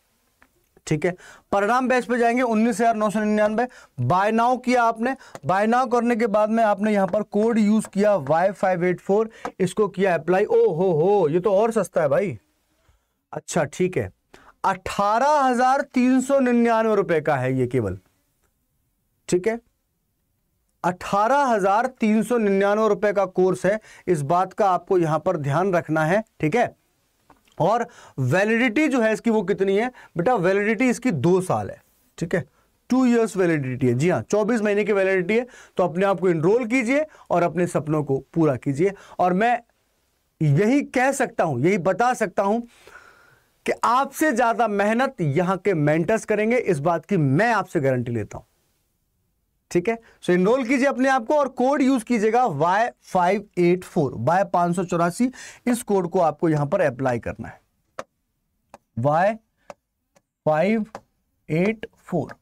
ठीक है परिणाम बेस पे जाएंगे उन्नीस हजार नौ सौ निन्यानवे बाय किया आपने बाय करने के बाद में आपने यहां पर कोड यूज किया वाई फाइव एट फोर इसको किया अप्लाई ओ हो हो ये तो और सस्ता है भाई अच्छा ठीक है अठारह हजार तीन सौ निन्यानवे रुपए का है ये केवल ठीक है अठारह हजार तीन सौ निन्यानवे रुपए का कोर्स है इस बात का आपको यहां पर ध्यान रखना है ठीक है और वैलिडिटी जो है इसकी वो कितनी है बेटा वैलिडिटी इसकी दो साल है ठीक है टू इयर्स वैलिडिटी है जी हाँ चौबीस महीने की वैलिडिटी है तो अपने आप को इनरोल कीजिए और अपने सपनों को पूरा कीजिए और मैं यही कह सकता हूं यही बता सकता हूं कि आपसे ज्यादा मेहनत यहां के मेंटर्स करेंगे इस बात की मैं आपसे गारंटी लेता हूं ठीक है सो इनरोल कीजिए अपने आप को और कोड यूज कीजिएगा Y five eight four Y पांच सौ चौरासी इस कोड को आपको यहां पर अप्लाई करना है वाई फाइव एट फोर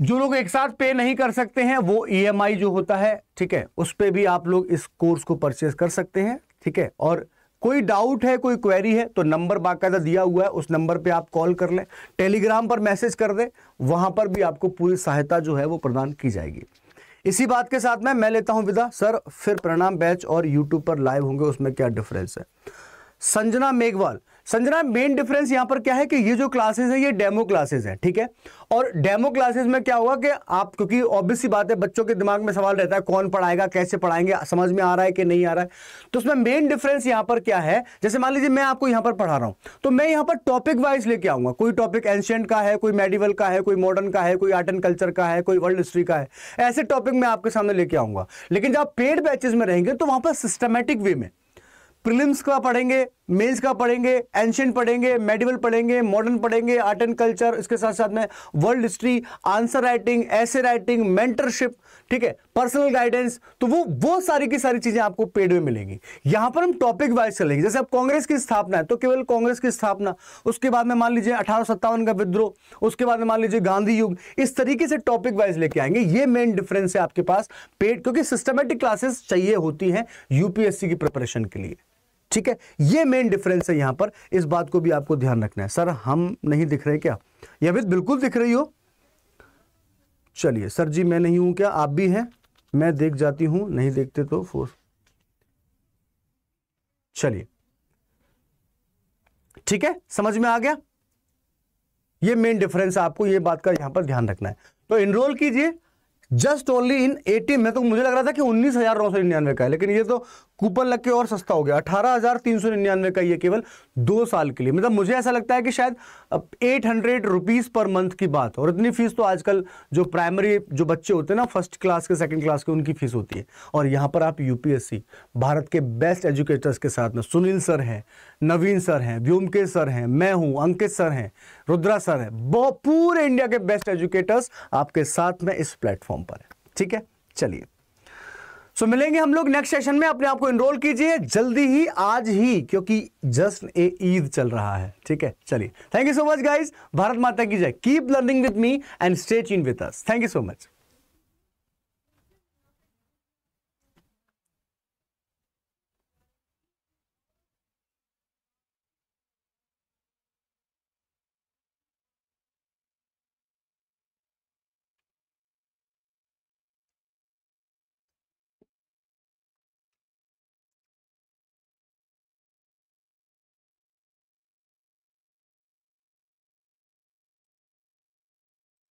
जो लोग एक साथ पे नहीं कर सकते हैं वो ईएमआई e जो होता है ठीक है उस पर भी आप लोग इस कोर्स को परचेज कर सकते हैं ठीक है और कोई डाउट है कोई क्वेरी है तो नंबर बाकायदा दिया हुआ है उस नंबर पे आप कॉल कर लें टेलीग्राम पर मैसेज कर दें वहां पर भी आपको पूरी सहायता जो है वो प्रदान की जाएगी इसी बात के साथ में मैं लेता हूं विदा सर फिर प्रणाम बैच और यूट्यूब पर लाइव होंगे उसमें क्या डिफरेंस है संजना मेघवाल संजना मेन डिफरेंस यहां पर क्या है कि ये जो क्लासेस है ये डेमो क्लासेस है ठीक है और डेमो क्लासेस में क्या हुआ कि आप क्योंकि ऑब्वियस बात है बच्चों के दिमाग में सवाल रहता है कौन पढ़ाएगा कैसे पढ़ाएंगे समझ में आ रहा है कि नहीं आ रहा है तो उसमें मेन डिफरेंस यहां पर क्या है जैसे मान लीजिए मैं आपको यहां पर पढ़ा रहा हूं तो मैं यहां पर टॉपिक वाइज लेके आऊंगा कोई टॉपिक एंशियंट का है कोई मेडिवल का है कोई मॉडर्न का है कोई आर्ट एंड कल्चर का है कोई वर्ल्ड हिस्ट्री का है ऐसे टॉपिक मैं आपके सामने लेके आऊंगा लेकिन जब पेड बैचेज में रहेंगे तो वहां पर सिस्टमेटिक वे में प्रिलिम्स का पढ़ेंगे मेंस का पढ़ेंगे एंशियंट पढ़ेंगे मेडिवल पढ़ेंगे मॉडर्न पढ़ेंगे आर्ट एंड कल्चर इसके साथ साथ में वर्ल्ड हिस्ट्री आंसर राइटिंग ऐसे राइटिंग मेंटरशिप ठीक है पर्सनल गाइडेंस तो वो वो सारी की सारी चीजें आपको पेड में मिलेंगी यहां पर हम टॉपिक वाइज चलेंगे जैसे अब कांग्रेस की स्थापना है तो केवल कांग्रेस की स्थापना उसके बाद में मान लीजिए अठारह का विद्रोह उसके बाद में मान लीजिए गांधी युग इस तरीके से टॉपिक वाइज लेके आएंगे ये मेन डिफरेंस है आपके पास पेड क्योंकि सिस्टमेटिक क्लासेस चाहिए होती है यूपीएससी की प्रिपरेशन के लिए ठीक है ये मेन डिफरेंस है यहां पर इस बात को भी आपको ध्यान रखना है सर हम नहीं दिख रहे क्या यवित बिल्कुल दिख रही हो चलिए सर जी मैं नहीं हूं क्या आप भी हैं मैं देख जाती हूं नहीं देखते तो फोर चलिए ठीक है समझ में आ गया ये मेन डिफरेंस है आपको ये बात का यहां पर ध्यान रखना है तो इनरोल कीजिए जस्ट ओनली इन एटीन में तो मुझे लग रहा था कि उन्नीस हजार नौ सौ निन्यानवे का है लेकिन ये तो कूपन लग के और सस्ता हो गया अठारह हजार तीन सौ निन्यानवे का ये केवल दो साल के लिए मतलब मुझे ऐसा लगता है कि शायद eight hundred rupees per month की बात और इतनी फीस तो आजकल जो प्राइमरी जो बच्चे होते हैं ना फर्स्ट क्लास के सेकंड क्लास के उनकी फीस होती है और यहाँ पर आप यूपीएससी भारत के बेस्ट एजुकेटर्स के साथ में सुनील सर हैं नवीन सर हैं व्योमकेश सर हैं मैं हूँ अंकित सर हैं रुद्रा सर हैं बहुत पूरे इंडिया के बेस्ट एजुकेटर्स आपके साथ में इस प्लेटफॉर्म पर है ठीक है चलिए सो मिलेंगे हम लोग नेक्स्ट सेशन में अपने आप को इनरोल कीजिए जल्दी ही आज ही क्योंकि जस्ट ए ईद चल रहा है ठीक है चलिए thank you so much guys Bharat माता की जय keep learning with me and stay in with us thank you so much